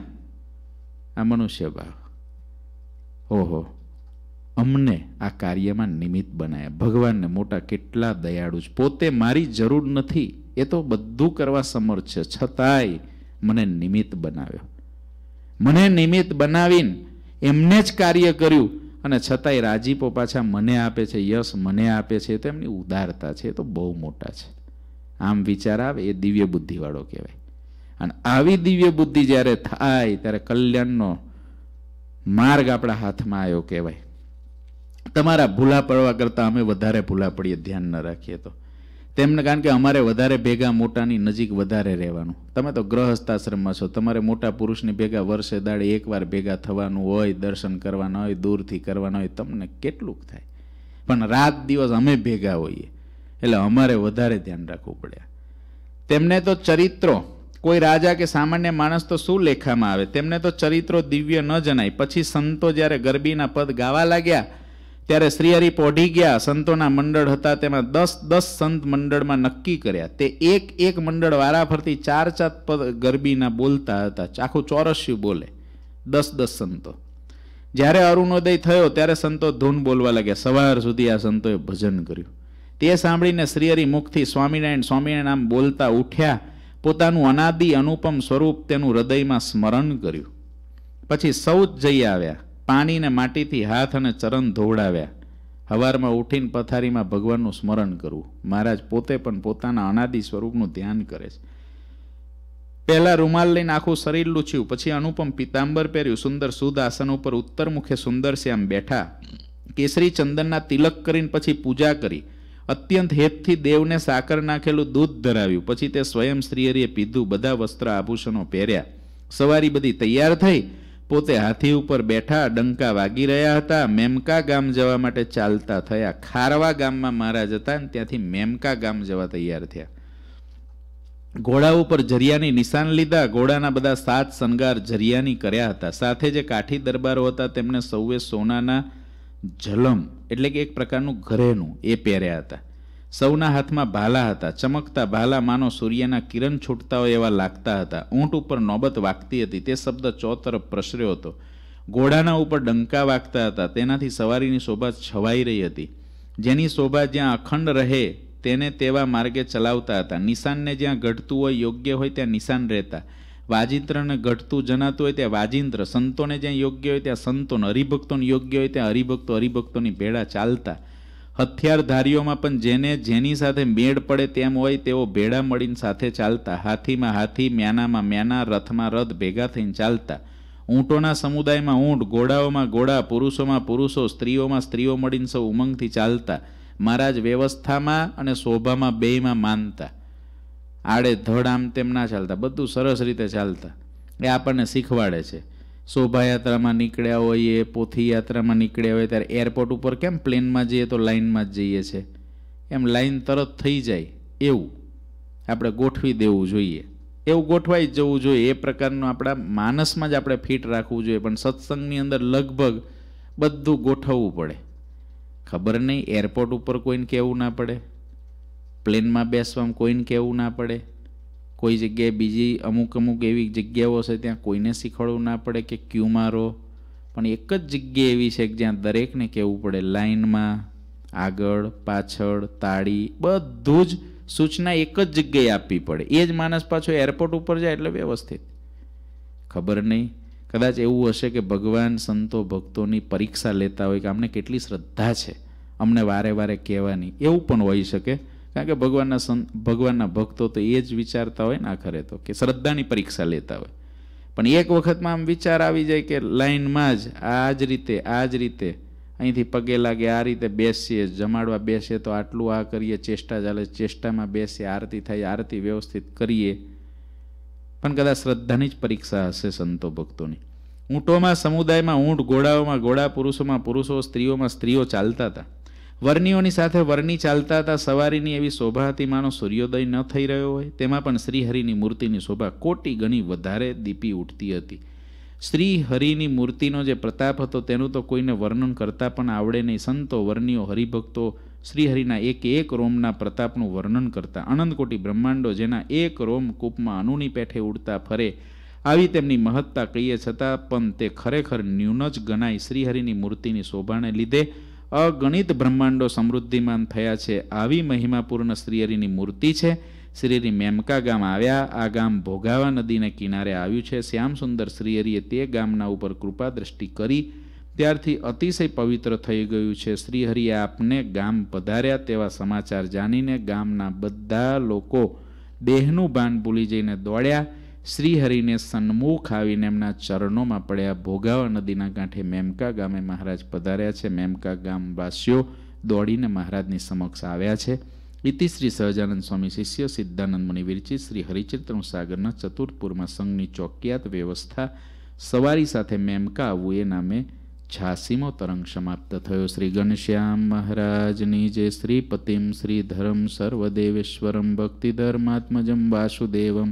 Speaker 1: આ મનુષ્ય ભાવ ઓહો અમને આ કાર્યમાં નિમિત્ત બનાવ્યા ભગવાનને મોટા કેટલા દયાળુ છે પોતે મારી જરૂર નથી એ તો બધું કરવા સમર્થ છે છતાંય મને નિમિત્ત બનાવ્યો મને નિમિત્ત બનાવીને એમને જ કાર્ય કર્યું અને છતાંય રાજીપો પાછા મને આપે છે યશ મને આપે છે તો એમની ઉદારતા છે એ તો બહુ મોટા છે આમ વિચાર આવે એ દિવ્ય બુદ્ધિવાળો કહેવાય અને આવી દિવ્ય બુદ્ધિ જ્યારે થાય ત્યારે કલ્યાણનો માર્ગ આપણા હાથમાં આવ્યો કહેવાય તમારા ભૂલા પડવા કરતાં અમે વધારે ભૂલા પડીએ ધ્યાન ન રાખીએ તો તેમને કારણ કે અમારે વધારે ભેગા મોટાની નજીક વધારે રહેવાનું તમે તો ગ્રહસ્થાશ્રમમાં છો તમારે મોટા પુરુષની ભેગા વર્ષે દાડે એકવાર ભેગા થવાનું હોય દર્શન કરવાના હોય દૂરથી કરવાના હોય તમને કેટલુંક થાય પણ રાત દિવસ અમે ભેગા હોઈએ એટલે અમારે વધારે ધ્યાન રાખવું પડે તેમને તો ચરિત્રો કોઈ રાજા કે સામાન્ય માણસ તો શું લેખામાં આવે તેમને તો ચરિત્રો દિવ્ય ન જણાય પછી સંતો જ્યારે ગરબીના પદ ગાવા લાગ્યા ત્યારે શ્રીહરિ પોઢી ગયા સંતોના મંડળ હતા તેમાં દસ દસ સંત મંડળમાં નક્કી કર્યા તે એક એક મંડળ વારાફરતી ચાર ચાર ગરબીના બોલતા હતા આખું ચોરસ્યું બોલે દસ દસ સંતો જ્યારે અરુણોદય થયો ત્યારે સંતો ધૂન બોલવા લાગ્યા સવાર સુધી આ સંતોએ ભજન કર્યું તે સાંભળીને શ્રીહરિ મુખથી સ્વામિનારાયણ સ્વામિનારાયણ નામ બોલતા ઉઠ્યા પોતાનું અનાદિ અનુપમ સ્વરૂપ તેનું હૃદયમાં સ્મરણ કર્યું પછી સૌ જઈ આવ્યા પાણીને માટીથી હાથ અને ચરણ ધોવડાવ્યા હવારમાં ઉઠીને પથારીમાં ભગવાનનું સ્મરણ કરવું મહારાજ પોતે પણ પોતાના અનાદિ સ્વરૂપનું ધ્યાન કરે છે પહેલાં રૂમાલ લઈને આખું શરીર લૂછ્યું પછી અનુપમ પિતાંબર પહેર્યું સુંદર સુદ આસન ઉપર ઉત્તર મુખે સુંદર શ્યામ બેઠા કેસરી ચંદનના તિલક કરીને પછી પૂજા કરી અત્યંત હેતથી દેવને સાકર નાખેલું દૂધ ધરાવ્યું પછી તે સ્વયં શ્રીહરિએ પીધું બધા વસ્ત્ર આભૂષણો પહેર્યા સવારી બધી તૈયાર થઈ પોતે હાથી ઉપર બેઠા ડંકા વાગી રહ્યા હતા મેમકા ગામ જવા માટે ચાલતા થયા ખારવા ગામમાં મહારાજ હતા અને ત્યાંથી મેમકા ગામ જવા તૈયાર થયા ઘોડા ઉપર જરિયાની નિશાન લીધા ઘોડાના બધા સાત શણગાર જરિયાની કર્યા હતા સાથે જે કાઠી દરબારો હતા તેમણે સૌએ સોનાના જલમ એટલે કે એક પ્રકારનું ઘરેનું એ પહેર્યા હતા સૌના હાથમાં ભાલા હતા ચમકતા ભાલા માનો સૂર્યના કિરણ છૂટતા હોય એવા લાગતા હતા ઊંટ ઉપર નોબત વાગતી હતી તે શબ્દ ચોતરફ પ્રસર્યો હતો ઘોડાના ઉપર ડંકા વાગતા હતા તેનાથી સવારીની શોભા છવાઈ રહી હતી જેની શોભા જ્યાં અખંડ રહે તેને તેવા માર્ગે ચલાવતા હતા નિશાનને જ્યાં ઘટતું હોય યોગ્ય હોય ત્યાં નિશાન રહેતા વાજિંત્રને ઘટતું જનાતું હોય ત્યાં વાજિંત્ર સંતોને જ્યાં યોગ્ય હોય ત્યાં સંતોને હરિભક્તોને યોગ્ય હોય ત્યાં હરિભક્તો હરિભક્તોની ભેળા ચાલતા હથિયારધારીઓમાં પણ જેને જેની સાથે મેળ પડે તેમ હોય તેઓ ભેડા મળીને સાથે ચાલતા હાથીમાં હાથી મ્યાનામાં મ્યાના રથમાં રથ ભેગા થઈને ચાલતા ઊંટોના સમુદાયમાં ઊંટ ઘોડાઓમાં ઘોડા પુરુષોમાં પુરુષો સ્ત્રીઓમાં સ્ત્રીઓ મળીને સૌ ઉમંગથી ચાલતા મહારાજ વ્યવસ્થામાં અને શોભામાં બેયમાં માનતા આડે ધડ આમ તેમ ના ચાલતા બધું સરસ રીતે ચાલતા એ આપણને શીખવાડે છે શોભાયાત્રામાં નીકળ્યા હોઈએ પોથીયાત્રામાં નીકળ્યા હોઈએ ત્યારે એરપોર્ટ ઉપર કેમ પ્લેનમાં જઈએ તો લાઇનમાં જ જઈએ છે એમ લાઇન તરત થઈ જાય એવું આપણે ગોઠવી દેવું જોઈએ એવું ગોઠવાઈ જવું જોઈએ એ પ્રકારનું આપણા માનસમાં જ આપણે ફિટ રાખવું જોઈએ પણ સત્સંગની અંદર લગભગ બધું ગોઠવવું પડે ખબર નહીં એરપોર્ટ ઉપર કોઈને કહેવું ના પડે પ્લેનમાં બેસવામાં કોઈને કહેવું ના પડે કોઈ જગ્યાએ બીજી અમુક અમુક એવી જગ્યાઓ છે ત્યાં કોઈને શીખવાડવું ના પડે કે ક્યુ મારો પણ એક જ જગ્યા એવી છે કે જ્યાં દરેકને કહેવું પડે લાઇનમાં આગળ પાછળ તાળી બધું જ સૂચના એક જ જગ્યાએ આપવી પડે એ જ માણસ પાછો એરપોર્ટ ઉપર જાય એટલે વ્યવસ્થિત ખબર નહીં કદાચ એવું હશે કે ભગવાન સંતો ભક્તોની પરીક્ષા લેતા હોય કે અમને કેટલી શ્રદ્ધા છે અમને વારે વારે કહેવાની એવું પણ હોઈ શકે કારણ કે ભગવાનના સંત ભગવાનના ભક્તો તો એ જ વિચારતા હોય ને આખરે તો કે શ્રદ્ધાની પરીક્ષા લેતા હોય પણ એક વખતમાં આમ વિચાર આવી જાય કે લાઈનમાં જ આ જ રીતે આ જ રીતે અહીંથી પગે લાગે આ રીતે બેસીએ જમાડવા બેસીએ તો આટલું આ કરીએ ચેષ્ટા ચાલે ચેષ્ટામાં બેસીએ આરતી થાય આરતી વ્યવસ્થિત કરીએ પણ કદાચ શ્રદ્ધાની જ પરીક્ષા હશે સંતો ભક્તોની ઊંટોમાં સમુદાયમાં ઊંટ ઘોડાઓમાં ઘોડા પુરુષોમાં પુરુષો સ્ત્રીઓમાં સ્ત્રીઓ ચાલતા હતા વર્ણિઓની સાથે વર્ણિ ચાલતા હતા સવારીની એવી શોભા હતી માનો સૂર્યોદય ન થઈ રહ્યો હોય તેમાં પણ શ્રીહરિની મૂર્તિની શોભા કોટી ગણી વધારે દીપી ઉઠતી હતી શ્રીહરિની મૂર્તિનો જે પ્રતાપ હતો તેનું તો કોઈને વર્ણન કરતાં પણ આવડે નહીં સંતો વર્ણિઓ હરિભક્તો શ્રીહરિના એક એક રોમના પ્રતાપનું વર્ણન કરતા અનંતકોટી બ્રહ્માંડો જેના એક રોમ કૂપમાં અનુની પેઠે ઉડતા ફરે આવી તેમની મહત્તા કહીએ છતાં પણ તે ખરેખર ન્યૂન જ ગણાય શ્રીહરિની મૂર્તિની શોભાને લીધે અગણિત બ્રહ્માંડો સમૃદ્ધિમાન થયા છે આવી મહિમાપૂર્ણ શ્રીહરિની મૂર્તિ છે શ્રીહરિ મેમકા ગામ આવ્યા આ ગામ ભોગાવા નદીના કિનારે આવ્યું છે શ્યામ સુંદર શ્રીહરિએ તે ગામના ઉપર કૃપા દ્રષ્ટિ કરી ત્યારથી અતિશય પવિત્ર થઈ ગયું છે શ્રીહરિએ આપને ગામ પધાર્યા તેવા સમાચાર જાણીને ગામના બધા લોકો દેહનું ભાન ભૂલી જઈને દોડ્યા શ્રીહરિને સન્મુખ આવીને એમના ચરણોમાં પડ્યા ભોગાવા નદીના કાંઠે મેમકા ગામે મહારાજ પધાર્યા છે મેમકા ગામવાસીઓ દોડીને મહારાજની સમક્ષ આવ્યા છે ઇતિ શ્રી સહજાનંદ સ્વામી શિષ્ય સિદ્ધાનંદ મુનિ વિરચિત શ્રી હરિચિત્રનું સાગરના ચતુર્થપુરમાં સંઘની ચોકિયાત વ્યવસ્થા સવારી સાથે મેમકા આવવું એ નામે છાસીમો તરંગ સમાપ્ત થયો શ્રી ઘનશ્યામ મહારાજની જે શ્રીપતિમ શ્રી ધરમ સર્વદેવેશ્વરમ ભક્તિ ધર્માત્મજમ વાસુદેવમ